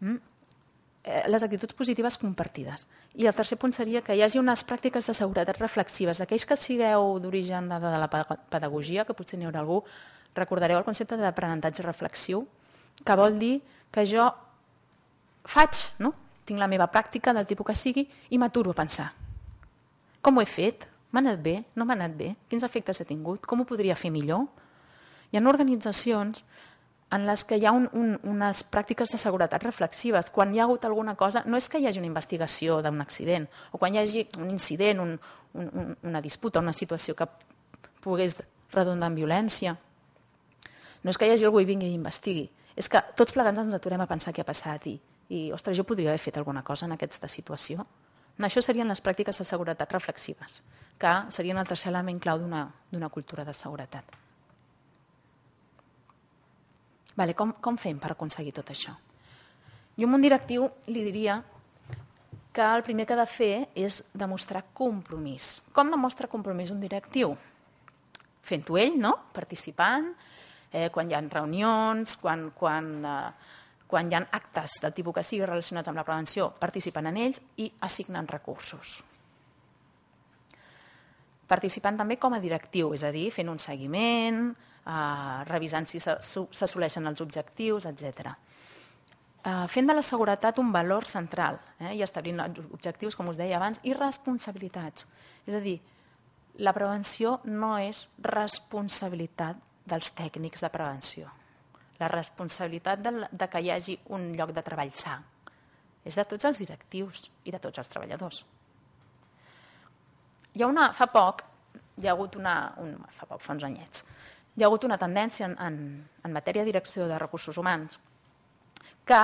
Mm? Eh, les actituds positives compartides. I el tercer punt seria que hi hagi unes pràctiques de seguretat reflexives. Aquells que sigueu d'origen de, de la pedagogia, que potser n'hi haurà algú, recordareu el concepte d'aprenentatge reflexiu, que vol dir que jo faig, no? tinc la meva pràctica del tipus que sigui i m'aturo a pensar. Com ho he fet? M'ha anat bé? No m'ha anat bé? Quins efectes he tingut? Com ho podria fer millor? Hi ha organitzacions en les que hi ha un, un, unes pràctiques de seguretat reflexives. Quan hi ha hagut alguna cosa, no és que hi hagi una investigació d'un accident, o quan hi hagi un incident, un, un, un, una disputa, una situació que pogués redundar en violència, no és que hi hagi algú i vingui i investigui, és que tots plegats ens aturem a pensar què ha passat i i, ostres, jo podria haver fet alguna cosa en aquesta situació. Això serien les pràctiques de seguretat reflexives, que serien el tercer element clau d'una cultura de seguretat. Vale, com, com fem per aconseguir tot això? Jo a un directiu li diria que el primer que ha de fer és demostrar compromís. Com demostra compromís un directiu? Fent-ho ell, no? participant, eh, quan hi ha reunions, quan, quan eh, quan hi ha actes del tipus que sigui relacionats amb la prevenció, participen en ells i assignen recursos. Participant també com a directiu, és a dir, fent un seguiment, eh, revisant si s'assoleixen els objectius, etc. Eh, fent de la seguretat un valor central eh, i establint objectius, com us deia abans, i responsabilitats. És a dir, la prevenció no és responsabilitat dels tècnics de prevenció la responsabilitat de, de que hi hagi un lloc de treball sa és de tots els directius i de tots els treballadors. Hi ha una, fa poc, hi ha hagut una, un, fa poc, fa uns anyets, hi ha hagut una tendència en, en, en matèria de direcció de recursos humans que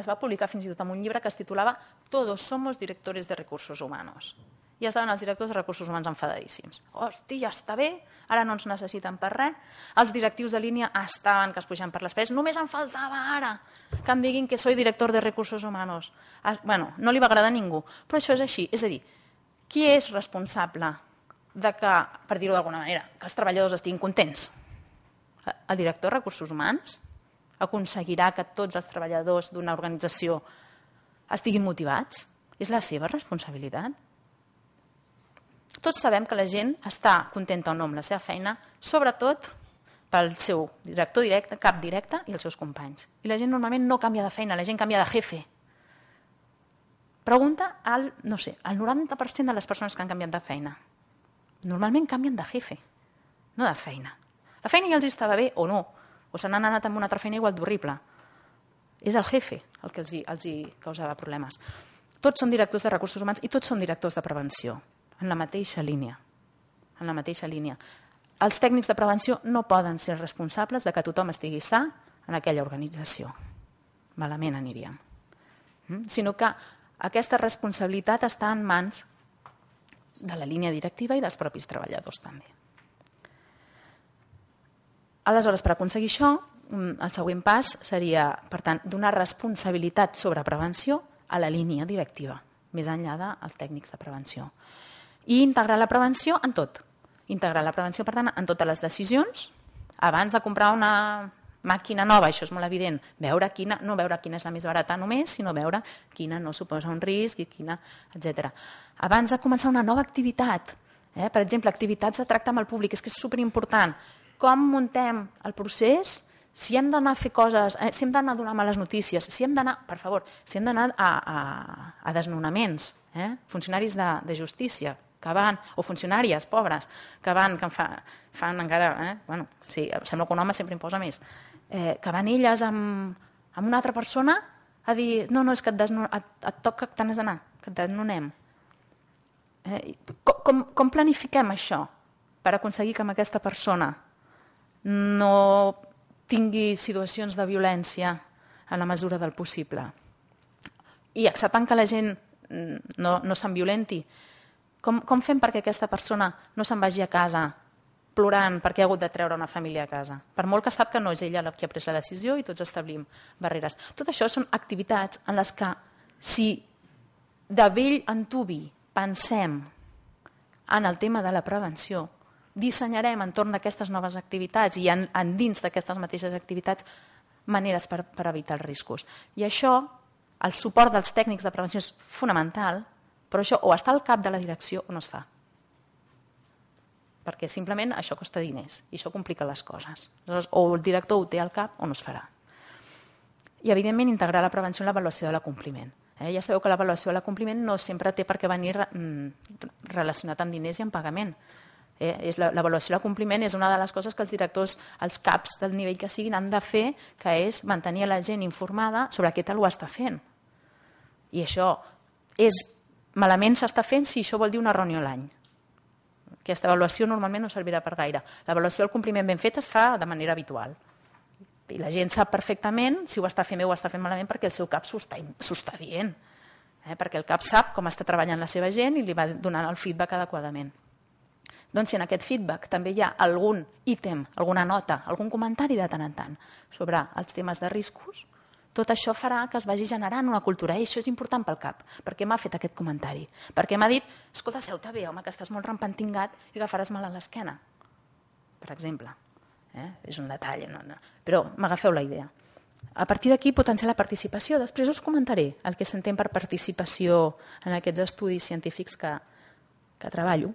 es va publicar fins i tot en un llibre que es titulava Todos somos directores de recursos humanos i estaven els directors de recursos humans enfadadíssims. Hosti, ja està bé, ara no ens necessiten per res. Els directius de línia estaven que es pujaven per les parets. Només em faltava ara que em diguin que soy director de recursos humanos. Bueno, no li va agradar a ningú, però això és així. És a dir, qui és responsable de que, per dir-ho d'alguna manera, que els treballadors estiguin contents? El director de recursos humans aconseguirà que tots els treballadors d'una organització estiguin motivats? És la seva responsabilitat? Tots sabem que la gent està contenta o no amb la seva feina, sobretot pel seu director directe, cap directe i els seus companys. I la gent normalment no canvia de feina, la gent canvia de jefe. Pregunta al, no sé, al 90% de les persones que han canviat de feina. Normalment canvien de jefe, no de feina. La feina ja els estava bé o no, o se n'han anat amb una altra feina igual d'horrible. És el jefe el que els hi, els hi causava problemes. Tots són directors de recursos humans i tots són directors de prevenció en la mateixa línia. En la mateixa línia. Els tècnics de prevenció no poden ser responsables de que tothom estigui sa en aquella organització. Malament aniríem. Mm? Sinó que aquesta responsabilitat està en mans de la línia directiva i dels propis treballadors també. Aleshores, per aconseguir això, mm, el següent pas seria, per tant, donar responsabilitat sobre prevenció a la línia directiva, més enllà dels tècnics de prevenció i integrar la prevenció en tot. Integrar la prevenció, per tant, en totes les decisions, abans de comprar una màquina nova, això és molt evident, veure quina, no veure quina és la més barata només, sinó veure quina no suposa un risc i quina, etc. Abans de començar una nova activitat, eh, per exemple, activitats de tracte amb el públic, és que és superimportant. Com muntem el procés? Si hem d'anar a fer coses, eh, si hem d'anar a donar males notícies, si hem d'anar, per favor, si hem d'anar a, a, a desnonaments, eh, funcionaris de, de justícia, que van, o funcionàries pobres, que van, que fa, fan encara... Eh? Bueno, sí, sembla que un home sempre imposa més. Eh, que van elles amb, amb una altra persona a dir no, no, és que et, desno, et, et toca que t'has d'anar, que et desnonem. Eh, com, com planifiquem això per aconseguir que amb aquesta persona no tingui situacions de violència en la mesura del possible? I acceptant que la gent mm, no, no se'n violenti, com, com fem perquè aquesta persona no se'n vagi a casa plorant perquè ha hagut de treure una família a casa, per molt que sap que no és ella la que ha pres la decisió i tots establim barreres. Tot això són activitats en les que si de vell tubi pensem en el tema de la prevenció, dissenyarem entorn d'aquestes noves activitats i en, en dins d'aquestes mateixes activitats maneres per, per evitar els riscos. I això, el suport dels tècnics de prevenció és fonamental, però això o està al cap de la direcció o no es fa. Perquè simplement això costa diners i això complica les coses. o el director ho té al cap o no es farà. I, evidentment, integrar la prevenció en l'avaluació de l'acompliment. Eh? Ja sabeu que l'avaluació de l'acompliment no sempre té per què venir mm, relacionat amb diners i amb pagament. Eh, L'avaluació de compliment és una de les coses que els directors, els caps del nivell que siguin, han de fer, que és mantenir la gent informada sobre què tal ho està fent. I això és malament s'està fent si això vol dir una reunió l'any. Aquesta avaluació normalment no servirà per gaire. L'avaluació del compliment ben fet es fa de manera habitual. I la gent sap perfectament si ho està fent bé o ho està fent malament perquè el seu cap s'ho està, està dient. Eh? Perquè el cap sap com està treballant la seva gent i li va donant el feedback adequadament. Doncs si en aquest feedback també hi ha algun ítem, alguna nota, algun comentari de tant en tant sobre els temes de riscos, tot això farà que es vagi generant una cultura. I això és important pel cap. Per què m'ha fet aquest comentari? Perquè m'ha dit, escolta, seu-te bé, home, que estàs molt rampantingat i agafaràs mal a l'esquena, per exemple. Eh? És un detall, no, no. però m'agafeu la idea. A partir d'aquí potenciar la participació. Després us comentaré el que s'entén per participació en aquests estudis científics que, que treballo.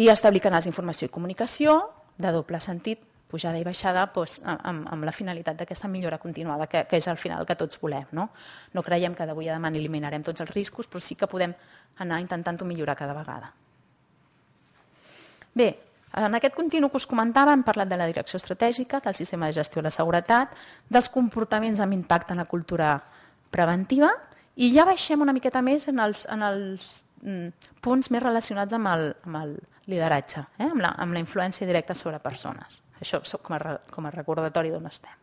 I establir canals d'informació i comunicació de doble sentit pujada i baixada doncs, amb, amb la finalitat d'aquesta millora continuada, que, que és al final que tots volem. No, no creiem que d'avui a demà eliminarem tots els riscos, però sí que podem anar intentant-ho millorar cada vegada. Bé, en aquest continu que us comentava hem parlat de la direcció estratègica, del sistema de gestió de la seguretat, dels comportaments amb impacte en la cultura preventiva i ja baixem una miqueta més en els, en els mm, punts més relacionats amb el, amb el lideratge, eh? amb, la, amb la influència directa sobre persones. Això com a, com a recordatori d'on estem.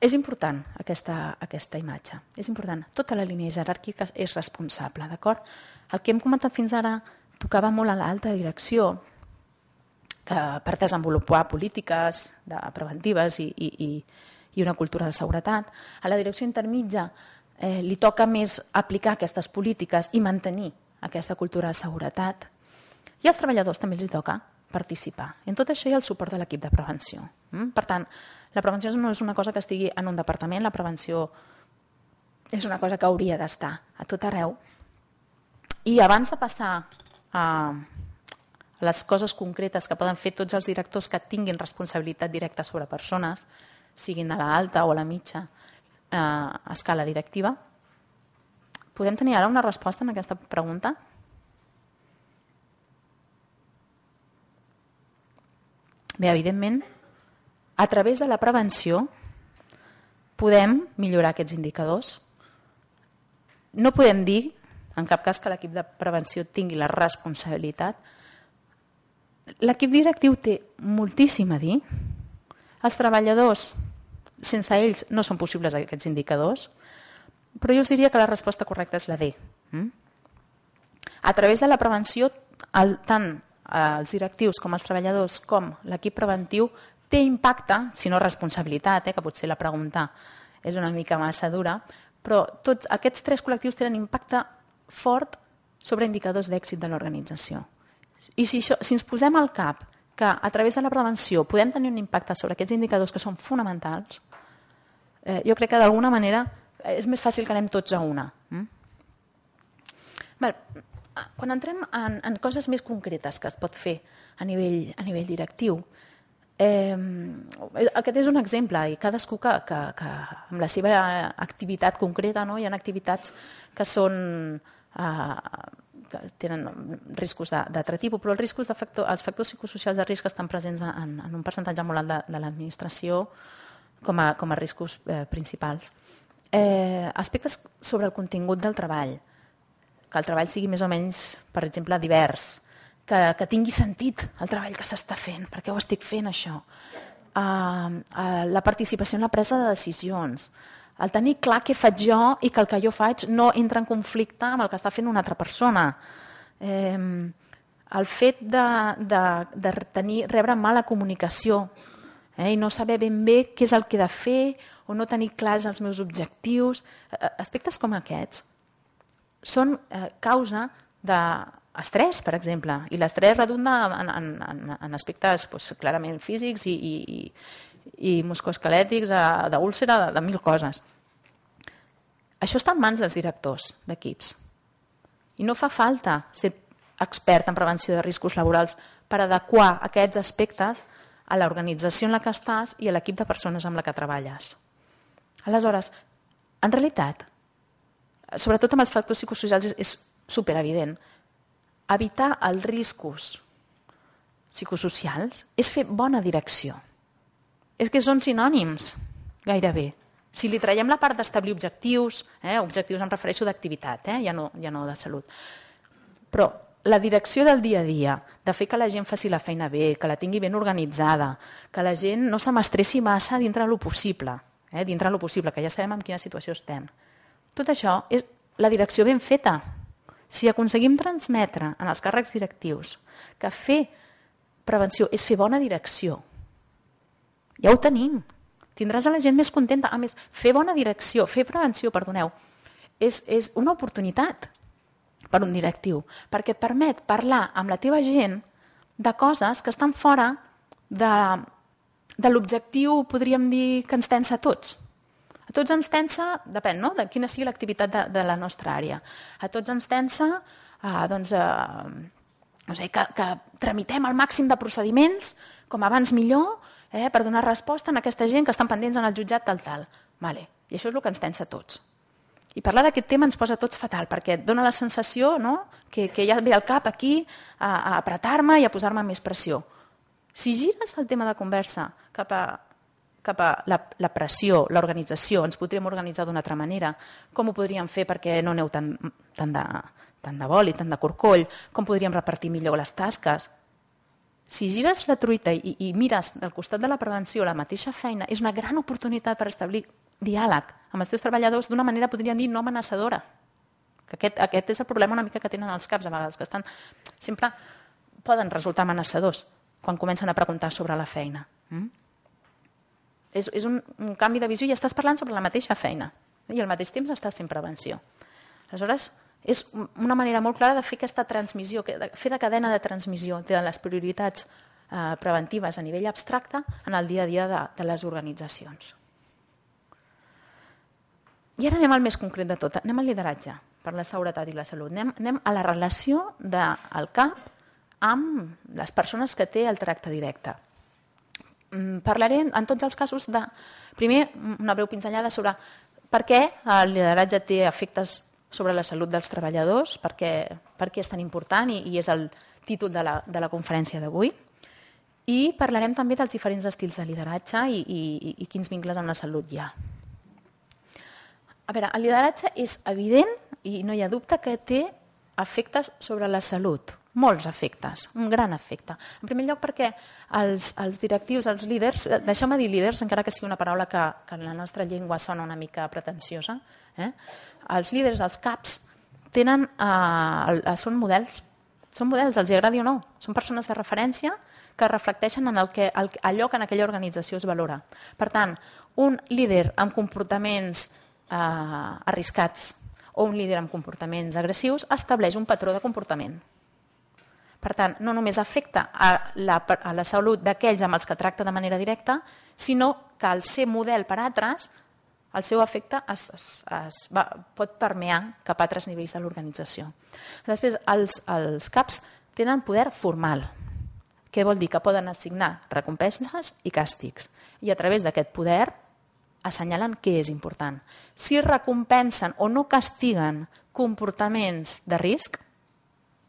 És important aquesta, aquesta imatge, és important. Tota la línia jeràrquica és responsable, d'acord? El que hem comentat fins ara tocava molt a l'alta direcció, que per desenvolupar polítiques de preventives i, i, i, i una cultura de seguretat, a la direcció intermitja eh, li toca més aplicar aquestes polítiques i mantenir aquesta cultura de seguretat. I als treballadors també els toca participar. en tot això hi ha el suport de l'equip de prevenció. Mm? Per tant, la prevenció no és una cosa que estigui en un departament, la prevenció és una cosa que hauria d'estar a tot arreu. I abans de passar a les coses concretes que poden fer tots els directors que tinguin responsabilitat directa sobre persones, siguin a la alta o a la mitja eh, escala directiva, Podem tenir ara una resposta en aquesta pregunta? Bé, evidentment, a través de la prevenció podem millorar aquests indicadors. No podem dir, en cap cas, que l'equip de prevenció tingui la responsabilitat. L'equip directiu té moltíssim a dir. Els treballadors, sense ells, no són possibles aquests indicadors. Però jo us diria que la resposta correcta és la D. Mm? A través de la prevenció, el, tant eh, els directius com els treballadors com l'equip preventiu té impacte, si no responsabilitat, eh, que potser la pregunta és una mica massa dura, però tots aquests tres col·lectius tenen impacte fort sobre indicadors d'èxit de l'organització. I si, això, si ens posem al cap que a través de la prevenció podem tenir un impacte sobre aquests indicadors que són fonamentals, eh, jo crec que d'alguna manera és més fàcil que anem tots a una. Mm? Bé, ah, quan entrem en, en coses més concretes que es pot fer a nivell, a nivell directiu, eh, aquest és un exemple i cadascú que, que, que amb la seva activitat concreta no? hi ha activitats que són eh, que tenen riscos d'altre tipus, però els, riscos de factor, els factors psicosocials de risc estan presents en, en un percentatge molt alt de, de l'administració com, a, com a riscos eh, principals. Eh, aspectes sobre el contingut del treball, que el treball sigui més o menys, per exemple, divers, que, que tingui sentit el treball que s'està fent, per què ho estic fent això, uh, uh, la participació en la presa de decisions, el tenir clar què faig jo i que el que jo faig no entra en conflicte amb el que està fent una altra persona. Eh, el fet de, de, de tenir, rebre mala comunicació, eh? i no saber ben bé què és el que he de fer o no tenir clars els meus objectius. Eh, eh, aspectes com aquests són eh, causa d'estrès, per exemple, i l'estrès redunda en, en, en, en aspectes doncs, clarament físics i, i, i muscoesquelètics, eh, d'úlcera, de, de mil coses. Això està en mans dels directors d'equips. I no fa falta ser expert en prevenció de riscos laborals per adequar aquests aspectes a l'organització en la que estàs i a l'equip de persones amb la que treballes. Aleshores, en realitat, sobretot amb els factors psicosocials és, superevident, evitar els riscos psicosocials és fer bona direcció. És que són sinònims, gairebé. Si li traiem la part d'establir objectius, eh, objectius em refereixo d'activitat, eh, ja, no, ja no de salut, però la direcció del dia a dia, de fer que la gent faci la feina bé, que la tingui ben organitzada, que la gent no se m'estressi massa dintre del lo possible, eh, dintre del lo possible, que ja sabem en quina situació estem. Tot això és la direcció ben feta. Si aconseguim transmetre en els càrrecs directius que fer prevenció és fer bona direcció, ja ho tenim. Tindràs a la gent més contenta. A més, fer bona direcció, fer prevenció, perdoneu, és, és una oportunitat per un directiu, perquè et permet parlar amb la teva gent de coses que estan fora de, de l'objectiu, podríem dir, que ens tensa a tots. A tots ens tensa, depèn no? de quina sigui l'activitat de, de la nostra àrea, a tots ens tensa eh, doncs, eh, no sé, que, que tramitem el màxim de procediments, com abans millor, eh, per donar resposta a aquesta gent que estan pendents en el jutjat tal tal. Vale. I això és el que ens tensa a tots. I parlar d'aquest tema ens posa tots fatal, perquè et dona la sensació no? que, que ja ve el cap aquí a, a apretar-me i a posar-me més pressió. Si gires el tema de conversa cap a, cap a la, la pressió, l'organització, ens podríem organitzar d'una altra manera, com ho podríem fer perquè no aneu tant tan de, tant de boli, tant de corcoll, com podríem repartir millor les tasques. Si gires la truita i, i mires del costat de la prevenció la mateixa feina, és una gran oportunitat per establir diàleg amb els teus treballadors d'una manera, podríem dir, no amenaçadora. Que aquest, aquest és el problema una mica que tenen els caps a vegades, que estan sempre poden resultar amenaçadors quan comencen a preguntar sobre la feina. Mm? És, és un, un canvi de visió i estàs parlant sobre la mateixa feina i al mateix temps estàs fent prevenció. Aleshores, és una manera molt clara de fer aquesta transmissió, de fer de cadena de transmissió de les prioritats eh, preventives a nivell abstracte en el dia a dia de, de les organitzacions. I ara anem al més concret de tot, anem al lideratge per la seguretat i la salut. Anem, anem a la relació del CAP amb les persones que té el tracte directe. Mm, parlaré en tots els casos de... Primer, una breu pinzellada sobre per què el lideratge té efectes sobre la salut dels treballadors, per què, per què és tan important i, i és el títol de la, de la conferència d'avui. I parlarem també dels diferents estils de lideratge i, i, i quins vincles amb la salut hi ha. Ja. A veure, el lideratge és evident i no hi ha dubte que té efectes sobre la salut, molts efectes, un gran efecte. En primer lloc perquè els, els directius, els líders, eh, deixeu-me dir líders, encara que sigui una paraula que, que en la nostra llengua sona una mica pretensiosa, eh? els líders, els caps, tenen, eh, són models, són models, els agradi o no, són persones de referència que reflecteixen en el que, el, allò que en aquella organització es valora. Per tant, un líder amb comportaments eh, arriscats o un líder amb comportaments agressius estableix un patró de comportament. Per tant, no només afecta a la, a la salut d'aquells amb els que tracta de manera directa, sinó que al ser model per a altres, el seu efecte es, es, es va, pot permear cap a altres nivells de l'organització. Després, els, els CAPs tenen poder formal. Què vol dir? Que poden assignar recompenses i càstigs. I a través d'aquest poder assenyalen què és important. Si recompensen o no castiguen comportaments de risc,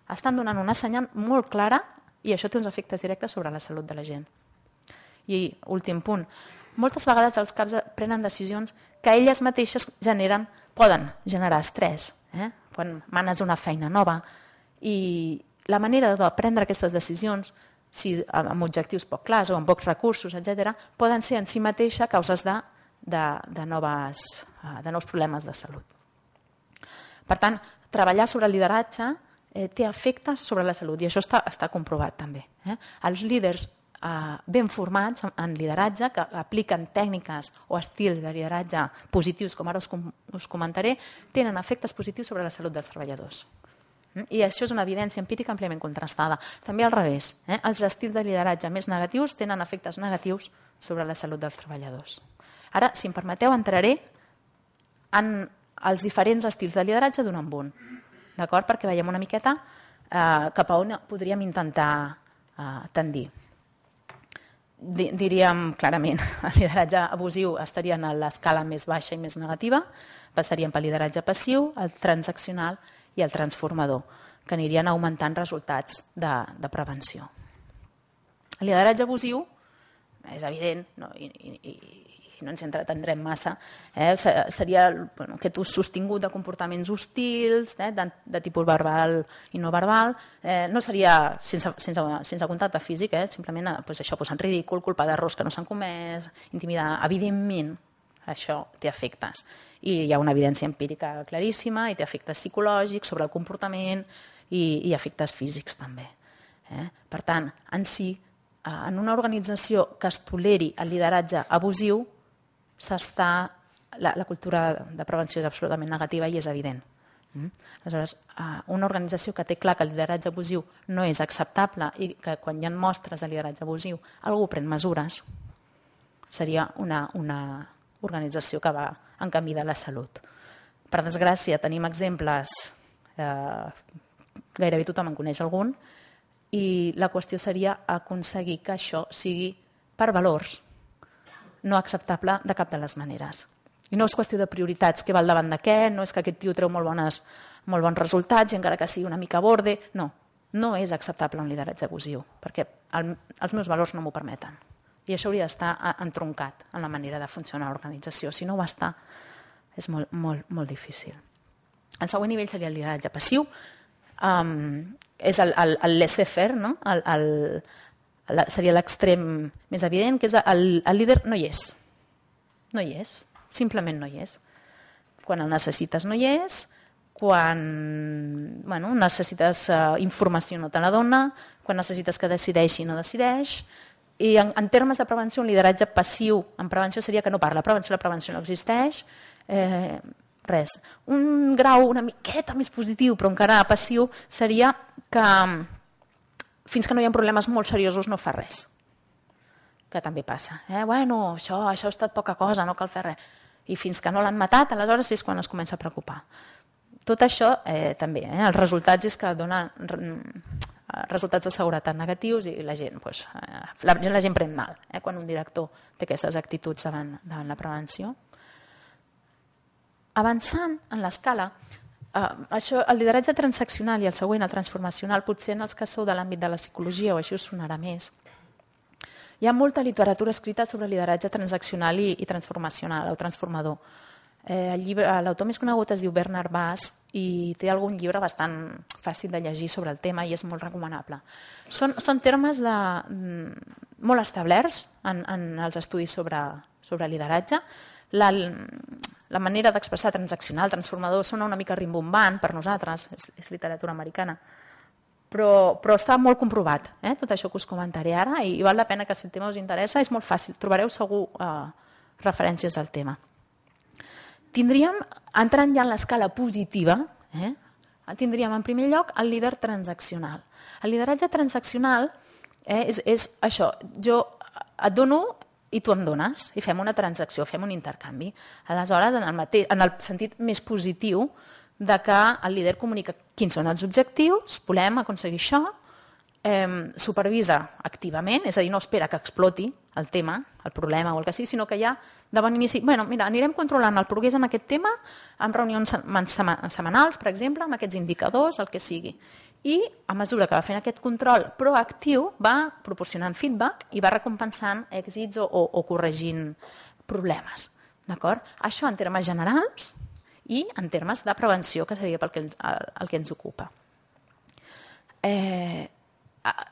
estan donant una senyal molt clara i això té uns efectes directes sobre la salut de la gent. I últim punt, moltes vegades els caps prenen decisions que elles mateixes generen, poden generar estrès, eh? quan manes una feina nova. I la manera de prendre aquestes decisions, si amb objectius poc clars o amb pocs recursos, etc., poden ser en si mateixa causes de de, de, noves, eh, de nous problemes de salut. Per tant, treballar sobre el lideratge eh, té efectes sobre la salut i això està, està comprovat també. Eh? Els líders eh, ben formats en lideratge, que apliquen tècniques o estils de lideratge positius, com ara us, us comentaré, tenen efectes positius sobre la salut dels treballadors. Eh? I això és una evidència empírica àmpliament contrastada. També al revés, eh? els estils de lideratge més negatius tenen efectes negatius sobre la salut dels treballadors. Ara, si em permeteu, entraré en els diferents estils de lideratge d'un en un, d'acord? Perquè veiem una miqueta eh, cap a on podríem intentar eh, tendir. Di diríem clarament, el lideratge abusiu estaria en l'escala més baixa i més negativa, passaríem pel lideratge passiu, el transaccional i el transformador, que anirien augmentant resultats de, de prevenció. El lideratge abusiu és evident no? i, i i no ens entretendrem massa, eh? seria bueno, aquest ús sostingut de comportaments hostils, eh? de, de tipus verbal i no verbal, eh? no seria sense, sense, sense contacte físic, eh? simplement eh, pues, això, posar en ridícul, culpar d'errors que no s'han comès, intimidar, evidentment, això té efectes. I hi ha una evidència empírica claríssima i té efectes psicològics sobre el comportament i, i efectes físics també. Eh? Per tant, en si, eh, en una organització que es toleri el lideratge abusiu, s'està... La, la cultura de prevenció és absolutament negativa i és evident. Mm? Aleshores, eh, una organització que té clar que el lideratge abusiu no és acceptable i que quan hi ha mostres de lideratge abusiu algú pren mesures, seria una, una organització que va en camí de la salut. Per desgràcia, tenim exemples, eh, gairebé tothom en coneix algun, i la qüestió seria aconseguir que això sigui per valors, no acceptable de cap de les maneres. I no és qüestió de prioritats, què val davant de què, no és que aquest tio treu molt, bones, molt bons resultats, i encara que sigui una mica borde, no. No és acceptable un lideratge abusiu, perquè el, els meus valors no m'ho permeten. I això hauria d'estar entroncat en la manera de funcionar l'organització. Si no ho està, és molt, molt, molt difícil. El següent nivell seria el lideratge passiu. Um, és el, el, el laissez-faire, no? el, el, la, seria l'extrem més evident, que és el, el líder no hi és. No hi és, simplement no hi és. Quan el necessites no hi és, quan bueno, necessites uh, informació no te la dona, quan necessites que decideixi no decideix, i en, en termes de prevenció, un lideratge passiu en prevenció seria que no parla. Prevenció, la prevenció no existeix, eh, res. Un grau una miqueta més positiu, però encara passiu, seria que fins que no hi ha problemes molt seriosos no fa res. Que també passa. Eh? Bueno, això, això ha estat poca cosa, no cal fer res. I fins que no l'han matat, aleshores és quan es comença a preocupar. Tot això eh, també, eh? els resultats és que dona mm, resultats de seguretat negatius i la gent, doncs, la, la gent pren mal eh? quan un director té aquestes actituds davant, davant la prevenció. Avançant en l'escala, Eh, això, el lideratge transaccional i el següent, el transformacional, potser en els que sou de l'àmbit de la psicologia o així us sonarà més, hi ha molta literatura escrita sobre lideratge transaccional i, i transformacional o transformador. Eh, L'autor més conegut es diu Bernard Bass i té algun llibre bastant fàcil de llegir sobre el tema i és molt recomanable. Són, són termes de, mm, molt establerts en, en els estudis sobre, sobre lideratge. La, la manera d'expressar transaccional, transformador, sona una mica rimbombant per nosaltres, és, és literatura americana, però, però està molt comprovat, eh? tot això que us comentaré ara, i, i val la pena que si el tema us interessa, és molt fàcil, trobareu segur eh, referències al tema. Tindríem, entrant ja en l'escala positiva, eh? tindríem en primer lloc el líder transaccional. El lideratge transaccional eh, és, és això, jo et dono i tu em dones, i fem una transacció, fem un intercanvi. Aleshores, en el, mateix, en el sentit més positiu de que el líder comunica quins són els objectius, volem aconseguir això, eh, supervisa activament, és a dir, no espera que exploti el tema, el problema o el que sigui, sinó que ja de bon inici, bueno, mira, anirem controlant el progrés en aquest tema amb reunions setmanals, per exemple, amb aquests indicadors, el que sigui i, a mesura que va fent aquest control proactiu, va proporcionant feedback i va recompensant èxits o, o, o corregint problemes. D'acord? Això en termes generals i en termes de prevenció, que seria pel que, el, el que ens ocupa. Eh,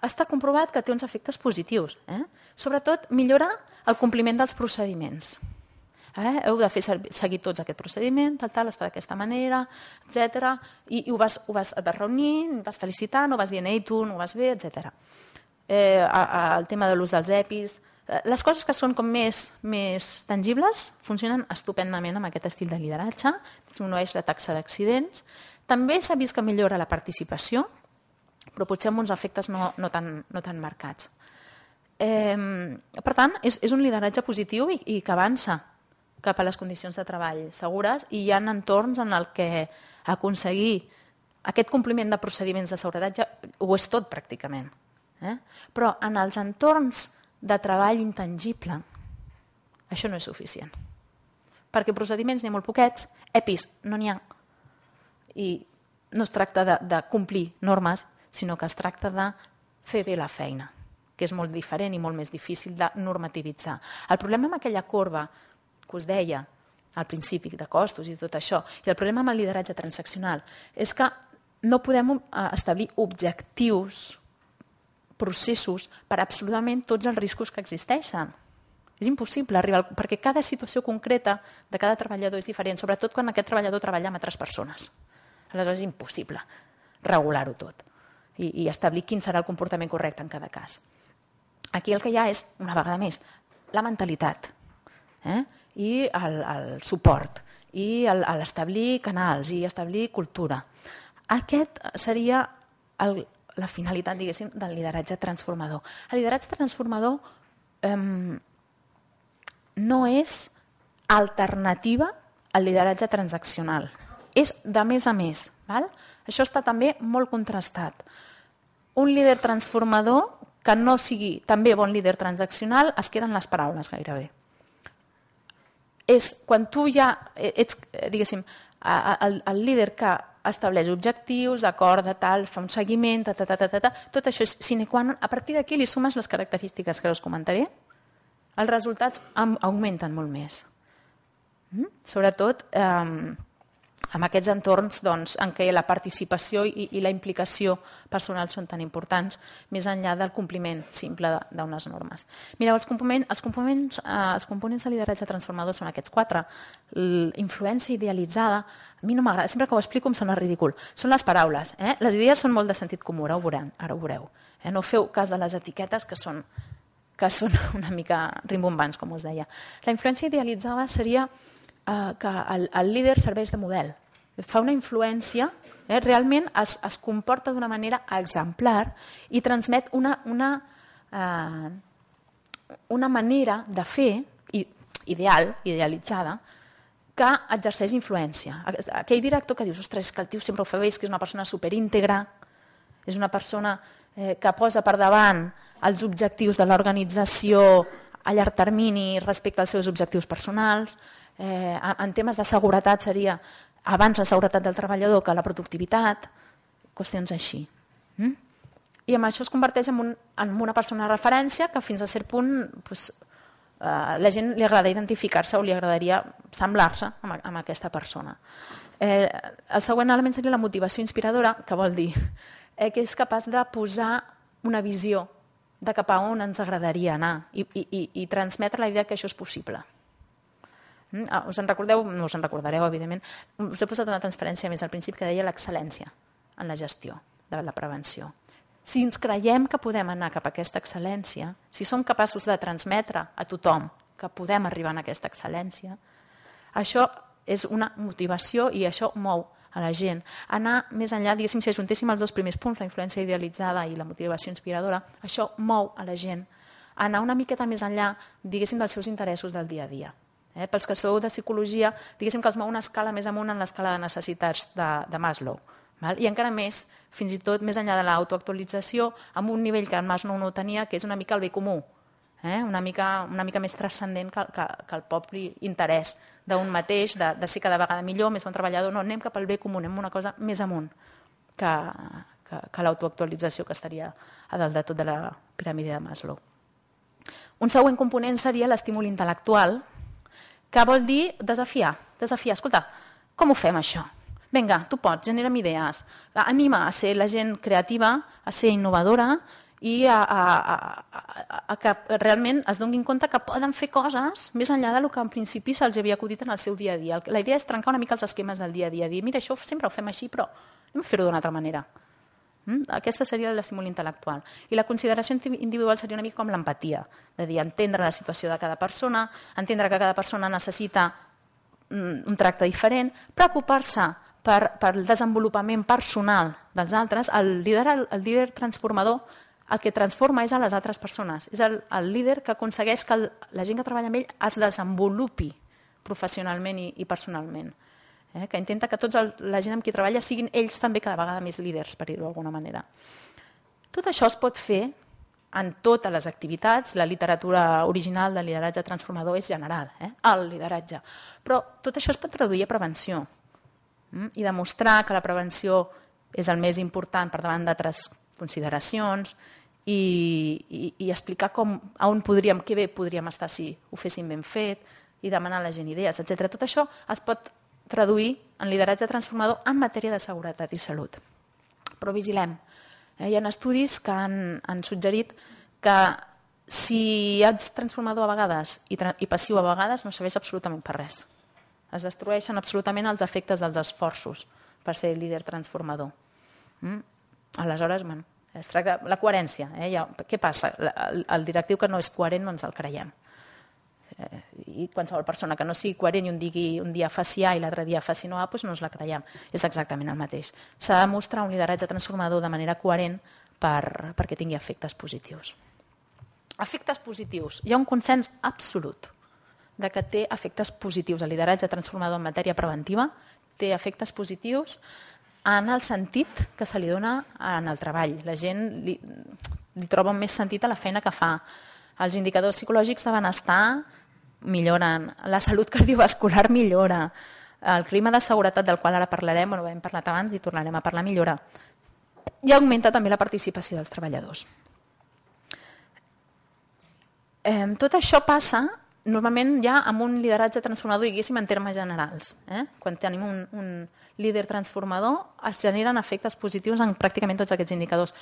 està comprovat que té uns efectes positius. Eh? Sobretot, millora el compliment dels procediments eh? heu de fer seguir tots aquest procediment, tal, tal, es fa d'aquesta manera, etc. I, i ho, vas, ho, vas, et vas reunint, vas felicitant, ho vas dient, ei, tu, no ho vas bé, etc. Eh, a, a, el tema de l'ús dels EPIs, eh, les coses que són com més, més tangibles funcionen estupendament amb aquest estil de lideratge, disminueix la taxa d'accidents, també s'ha vist que millora la participació, però potser amb uns efectes no, no, tan, no tan marcats. Eh, per tant, és, és un lideratge positiu i, i que avança, cap a les condicions de treball segures i hi ha entorns en el que aconseguir aquest compliment de procediments de seguretat ja ho és tot pràcticament. Eh? Però en els entorns de treball intangible això no és suficient. Perquè procediments n'hi ha molt poquets, EPIs no n'hi ha. I no es tracta de, de complir normes, sinó que es tracta de fer bé la feina, que és molt diferent i molt més difícil de normativitzar. El problema amb aquella corba que us deia al principi, de costos i tot això. I el problema amb el lideratge transaccional és que no podem eh, establir objectius, processos, per absolutament tots els riscos que existeixen. És impossible arribar, perquè cada situació concreta de cada treballador és diferent, sobretot quan aquest treballador treballa amb altres persones. Aleshores és impossible regular-ho tot i, i establir quin serà el comportament correcte en cada cas. Aquí el que hi ha és, una vegada més, la mentalitat. Eh? i el, el suport, i l'establir canals, i establir cultura. Aquest seria el, la finalitat, diguéssim, del lideratge transformador. El lideratge transformador eh, no és alternativa al lideratge transaccional. És de més a més. Val? Això està també molt contrastat. Un líder transformador que no sigui també bon líder transaccional es queden les paraules gairebé és quan tu ja eh, ets, eh, diguéssim, el, el líder que estableix objectius, acorda tal, fa un seguiment, ta, ta, ta, ta, ta, ta, tot això és sine qua non. A partir d'aquí li sumes les característiques que us comentaré, els resultats augmenten molt més. Mm? Sobretot, eh, amb aquests entorns doncs, en què la participació i, i la implicació personal són tan importants, més enllà del compliment simple d'unes normes. Mireu, els, components, els, components, eh, els components de lideratge transformador són aquests quatre. Influència idealitzada, a mi no m'agrada, sempre que ho explico em sona ridícul. Són les paraules, eh? les idees són molt de sentit comú, ara ho, veuran, ara ho veureu. Eh? No feu cas de les etiquetes que són que són una mica rimbombants, com us deia. La influència idealitzada seria Eh, que el, el líder serveix de model. Fa una influència, eh, realment es, es comporta d'una manera exemplar i transmet una, una, eh, una manera de fer ideal, idealitzada, que exerceix influència. Aquell director que dius, ostres, que el tio sempre ho fa bé, que és una persona superíntegra, és una persona eh, que posa per davant els objectius de l'organització a llarg termini respecte als seus objectius personals, eh, en temes de seguretat seria abans la seguretat del treballador que la productivitat, qüestions així. Mm? I amb això es converteix en, un, en una persona de referència que fins a cert punt pues, eh, la gent li agrada identificar-se o li agradaria semblar-se amb, amb aquesta persona. Eh, el següent element seria la motivació inspiradora, que vol dir eh, que és capaç de posar una visió de cap a on ens agradaria anar i, i, i, i transmetre la idea que això és possible. Mm, ah, Us en recordeu? No us en recordareu, evidentment. Us he posat una transferència més al principi que deia l'excel·lència en la gestió de la prevenció. Si ens creiem que podem anar cap a aquesta excel·lència, si som capaços de transmetre a tothom que podem arribar a aquesta excel·lència, això és una motivació i això mou a la gent. Anar més enllà, diguéssim, si ajuntéssim els dos primers punts, la influència idealitzada i la motivació inspiradora, això mou a la gent. Anar una miqueta més enllà, diguéssim, dels seus interessos del dia a dia. Eh? Pels que sou de psicologia, diguéssim que els mou una escala més amunt en l'escala de necessitats de, de Maslow. Val? I encara més, fins i tot més enllà de l'autoactualització, amb un nivell que en Maslow no tenia, que és una mica el bé comú, eh? una, mica, una mica més transcendent que, que, que el propi interès d'un mateix, de, de ser cada vegada millor, més bon treballador. No, anem cap al bé comú, anem una cosa més amunt que, que, que l'autoactualització que estaria a dalt de tot de la piràmide de Maslow. Un següent component seria l'estímul intel·lectual, que vol dir desafiar, desafiar. Escolta, com ho fem això? Vinga, tu pots, genera'm idees. Anima a ser la gent creativa, a ser innovadora i a, a, a, a, a que realment es donguin compte que poden fer coses més enllà del que en principi se'ls havia acudit en el seu dia a dia. La idea és trencar una mica els esquemes del dia a dia, dir, mira, això sempre ho fem així, però anem a fer-ho d'una altra manera. Mm? Aquesta seria l'estímul intel·lectual. I la consideració individual seria una mica com l'empatia, de dir, entendre la situació de cada persona, entendre que cada persona necessita mm, un tracte diferent, preocupar-se per, per el desenvolupament personal dels altres, el líder, el, el líder transformador el que transforma és a les altres persones, és el, el líder que aconsegueix que el, la gent que treballa amb ell es desenvolupi professionalment i, i personalment eh? que intenta que tots el, la gent amb qui treballa siguin ells també cada vegada més líders, per dir-ho d'alguna manera. Tot això es pot fer en totes les activitats, la literatura original del lideratge transformador és general, eh? el lideratge. Però tot això es pot traduir a prevenció eh? i demostrar que la prevenció és el més important per davant d'altres consideracions i, i, i explicar com, a on podríem, què bé podríem estar si ho féssim ben fet i demanar a la gent idees, etc. Tot això es pot traduir en lideratge transformador en matèria de seguretat i salut. Però vigilem. Eh, hi ha estudis que han, han suggerit que si ets transformador a vegades i, i passiu a vegades no serveix absolutament per res. Es destrueixen absolutament els efectes dels esforços per ser líder transformador. Mm? Aleshores, bueno, es tracta la coherència. Eh? Ja, què passa? El, el directiu que no és coherent no ens el creiem eh, i qualsevol persona que no sigui coherent i un, digui, un dia faci A i l'altre dia faci no A, doncs no ens la creiem. És exactament el mateix. S'ha de mostrar un lideratge transformador de manera coherent per, perquè tingui efectes positius. Efectes positius. Hi ha un consens absolut de que té efectes positius. El lideratge transformador en matèria preventiva té efectes positius en el sentit que se li dona en el treball. La gent li, li troba més sentit a la feina que fa. Els indicadors psicològics de benestar milloren, la salut cardiovascular millora, el clima de seguretat del qual ara parlarem, o no hem parlat abans i tornarem a parlar, millora. I augmenta també la participació dels treballadors. Eh, tot això passa normalment ja amb un lideratge transformador, diguéssim, en termes generals. Eh? Quan tenim un, un líder transformador es generen efectes positius en pràcticament tots aquests indicadors.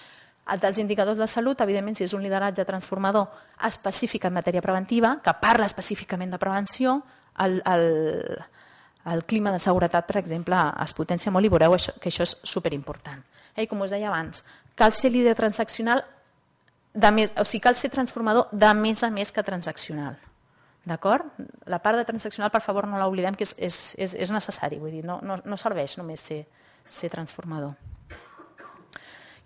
El dels indicadors de salut, evidentment, si és un lideratge transformador específic en matèria preventiva, que parla específicament de prevenció, el, el, el clima de seguretat, per exemple, es potència molt i veureu això, que això és superimportant. Eh, com us deia abans, cal ser líder transaccional, de més, o sigui, cal ser transformador de més a més que transaccional. D'acord? La part de transaccional, per favor, no l'oblidem, que és, és, és, és necessari. Vull dir, no, no, no serveix només ser, ser transformador.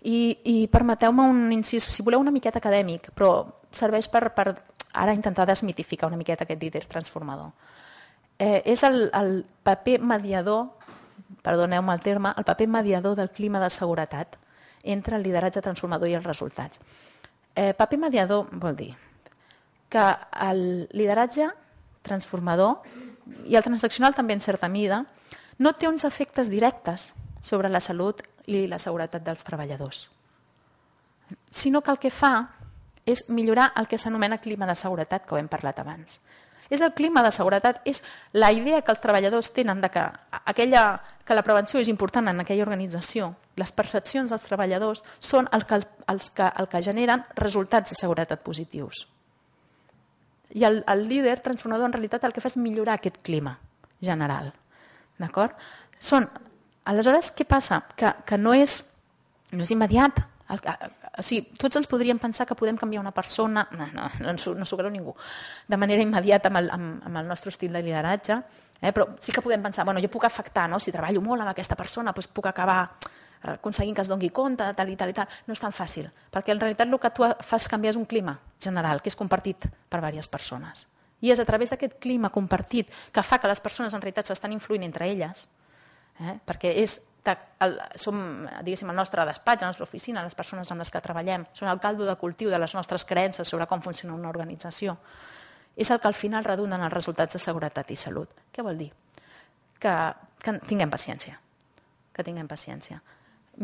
I, i permeteu-me un incís, si voleu, una miqueta acadèmic, però serveix per, per ara intentar desmitificar una miqueta aquest líder transformador. Eh, és el, el paper mediador, perdoneu-me el terme, el paper mediador del clima de seguretat entre el lideratge transformador i els resultats. Eh, paper mediador vol dir que el lideratge transformador i el transaccional també en certa mida no té uns efectes directes sobre la salut i la seguretat dels treballadors. Sinó que el que fa és millorar el que s'anomena clima de seguretat, que ho hem parlat abans. És el clima de seguretat, és la idea que els treballadors tenen de que, aquella, que la prevenció és important en aquella organització. Les percepcions dels treballadors són el que, els que, el que generen resultats de seguretat positius. I el, el líder transformador en realitat el que fa és millorar aquest clima general. D'acord? Són Aleshores, què passa? Que, que no, és, no és immediat. El, o sigui, tots ens podríem pensar que podem canviar una persona, no, no, no, no s'ho creu ningú, de manera immediata amb el, amb, amb el nostre estil de lideratge, eh? però sí que podem pensar, bueno, jo puc afectar, no? si treballo molt amb aquesta persona, doncs puc acabar eh, aconseguint que es dongui compte, tal i tal i tal. No és tan fàcil, perquè en realitat el que tu fas canviar és un clima general, que és compartit per diverses persones. I és a través d'aquest clima compartit que fa que les persones en realitat s'estan influint entre elles, eh? perquè és el, som, diguéssim, el nostre despatx, la nostra oficina, les persones amb les que treballem, són el caldo de cultiu de les nostres creences sobre com funciona una organització. És el que al final redunda en els resultats de seguretat i salut. Què vol dir? Que, que tinguem paciència. Que tinguem paciència.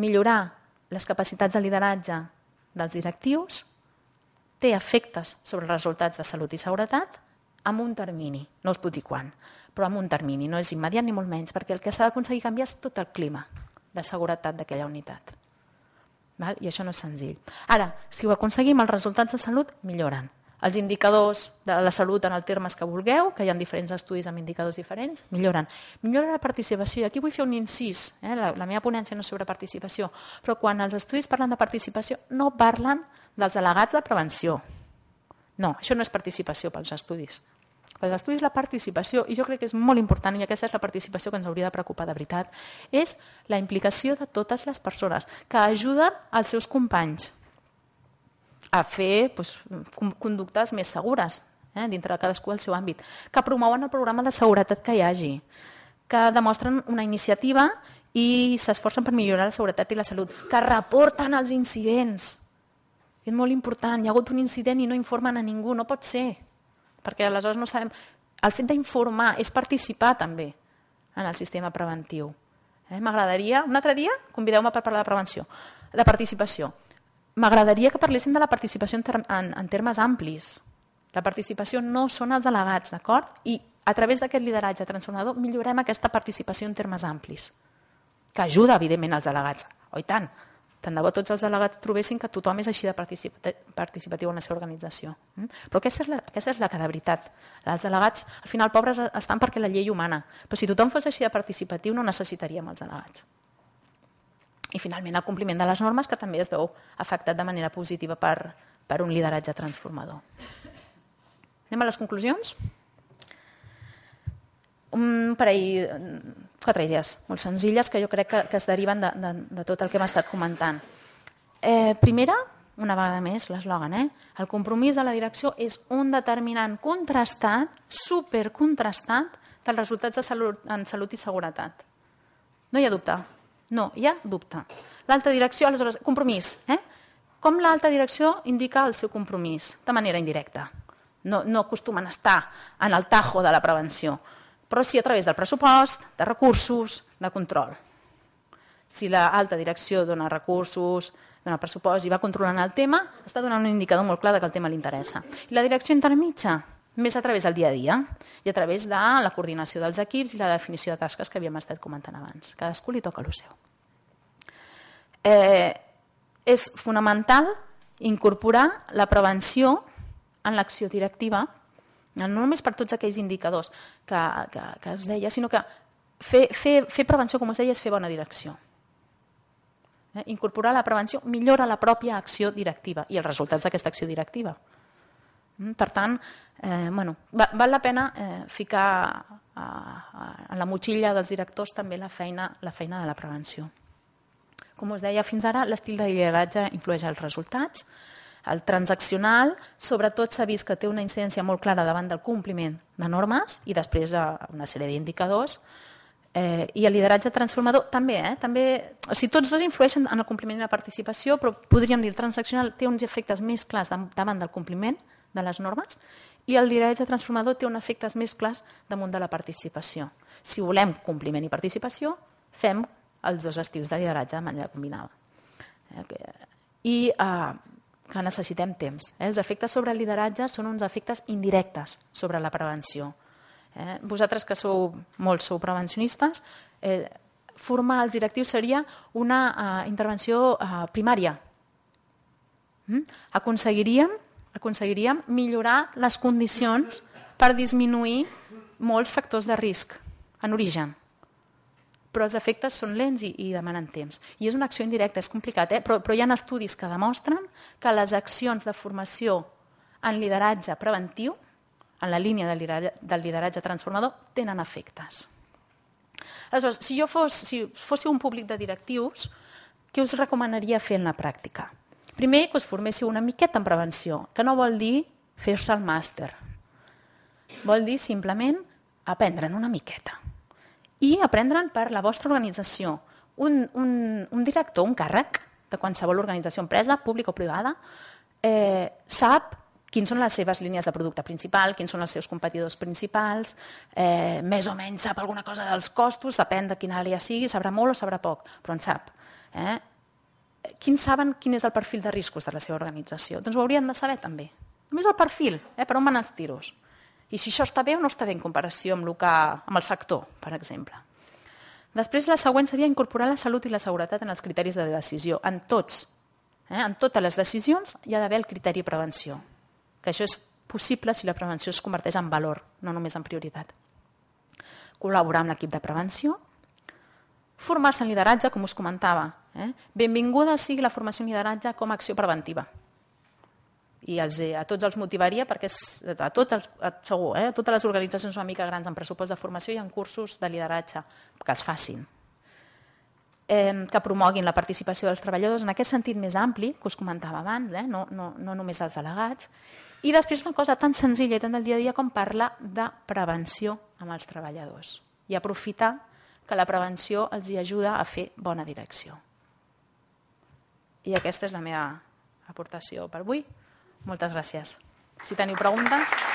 Millorar les capacitats de lideratge dels directius té efectes sobre els resultats de salut i seguretat amb un termini, no us puc dir quan, però amb un termini, no és immediat ni molt menys, perquè el que s'ha d'aconseguir canviar és tot el clima de seguretat d'aquella unitat. Val? I això no és senzill. Ara, si ho aconseguim, els resultats de salut milloren. Els indicadors de la salut en els termes que vulgueu, que hi ha diferents estudis amb indicadors diferents, milloren. Millora la participació. I aquí vull fer un incís. Eh? La, la meva ponència no és sobre participació, però quan els estudis parlen de participació no parlen dels delegats de prevenció. No, això no és participació pels estudis. Per l'estudi és la participació, i jo crec que és molt important, i aquesta és la participació que ens hauria de preocupar de veritat, és la implicació de totes les persones que ajuden els seus companys a fer doncs, conductes més segures eh, dintre de cadascú el seu àmbit, que promouen el programa de seguretat que hi hagi, que demostren una iniciativa i s'esforcen per millorar la seguretat i la salut, que reporten els incidents. És molt important. Hi ha hagut un incident i no informen a ningú, no pot ser perquè aleshores no sabem... El fet d'informar és participar també en el sistema preventiu. Eh? M'agradaria, un altre dia, convideu-me per parlar de prevenció, de participació. M'agradaria que parléssim de la participació en, ter en, en termes amplis. La participació no són els delegats, d'acord? I a través d'aquest lideratge transformador millorem aquesta participació en termes amplis, que ajuda, evidentment, als delegats. Oi tant, tant de bo tots els delegats trobessin que tothom és així de participatiu en la seva organització. Mm? Però aquesta és la, aquesta és la que de veritat. Els delegats, al final, pobres estan perquè la llei humana. Però si tothom fos així de participatiu, no necessitaríem els delegats. I finalment el compliment de les normes que també es veu afectat de manera positiva per, per un lideratge transformador. Anem a les conclusions? Un parell quatre idees molt senzilles que jo crec que, que es deriven de, de, de tot el que hem estat comentant. Eh, primera, una vegada més, l'eslògan, eh? el compromís de la direcció és un determinant contrastat, supercontrastat, dels resultats de salut, en salut i seguretat. No hi ha dubte. No, hi ha dubte. L'alta direcció, aleshores, compromís. Eh? Com l'alta direcció indica el seu compromís? De manera indirecta. No, no acostumen a estar en el tajo de la prevenció però sí a través del pressupost, de recursos, de control. Si l'alta direcció dona recursos, dona pressupost i va controlant el tema, està donant un indicador molt clar de que el tema li interessa. I la direcció intermitja, més a través del dia a dia i a través de la coordinació dels equips i la definició de tasques que havíem estat comentant abans. Cadascú li toca el seu. Eh, és fonamental incorporar la prevenció en l'acció directiva no només per tots aquells indicadors que, que, que es deia, sinó que fer, fer, fer prevenció, com es deia, és fer bona direcció. Eh? Incorporar la prevenció millora la pròpia acció directiva i els resultats d'aquesta acció directiva. Mm, per tant, eh, bueno, va, val la pena eh, ficar a, a, la motxilla dels directors també la feina, la feina de la prevenció. Com us deia fins ara, l'estil de lideratge influeix als resultats, el transaccional, sobretot, s'ha vist que té una incidència molt clara davant del compliment de normes i després una sèrie d'indicadors. Eh, I el lideratge transformador també, eh? també, o sigui, tots dos influeixen en el compliment i la participació, però podríem dir el transaccional té uns efectes més clars davant del compliment de les normes i el lideratge transformador té uns efectes més clars damunt de la participació. Si volem compliment i participació, fem els dos estils de lideratge de manera combinada. Eh, I eh, que necessitem temps. Eh? Els efectes sobre el lideratge són uns efectes indirectes sobre la prevenció. Eh? Vosaltres que sou molts sou prevencionistes, eh, formar els directius seria una eh, intervenció eh, primària. Mm? Aconseguiríem, aconseguiríem millorar les condicions per disminuir molts factors de risc en origen però els efectes són lents i, i demanen temps. I és una acció indirecta, és complicat, eh? però, però hi ha estudis que demostren que les accions de formació en lideratge preventiu, en la línia del lideratge, del lideratge transformador, tenen efectes. Aleshores, si jo fos, si fóssiu un públic de directius, què us recomanaria fer en la pràctica? Primer, que us forméssiu una miqueta en prevenció, que no vol dir fer-se el màster. Vol dir simplement aprendre'n una miqueta i aprendre'n per la vostra organització. Un, un, un director, un càrrec de qualsevol organització, empresa, pública o privada, eh, sap quins són les seves línies de producte principal, quins són els seus competidors principals, eh, més o menys sap alguna cosa dels costos, depèn de quina àrea sigui, sabrà molt o sabrà poc, però en sap. Eh? Quins saben quin és el perfil de riscos de la seva organització? Doncs ho haurien de saber també. Només el perfil, eh, per on van els tiros i si això està bé o no està bé en comparació amb, el, que, amb el sector, per exemple. Després, la següent seria incorporar la salut i la seguretat en els criteris de decisió, en tots. Eh? En totes les decisions hi ha d'haver el criteri prevenció, que això és possible si la prevenció es converteix en valor, no només en prioritat. Col·laborar amb l'equip de prevenció, formar-se en lideratge, com us comentava. Eh? Benvinguda sigui la formació en lideratge com a acció preventiva i els, eh, a tots els motivaria perquè a, tot els, a, segur, eh, a totes les organitzacions una mica grans en pressupost de formació i en cursos de lideratge, que els facin, eh, que promoguin la participació dels treballadors en aquest sentit més ampli, que us comentava abans, eh, no, no, no només dels delegats, i després una cosa tan senzilla i tan del dia a dia com parlar de prevenció amb els treballadors i aprofitar que la prevenció els hi ajuda a fer bona direcció. I aquesta és la meva aportació per avui. Moltes gràcies. Si teniu preguntes...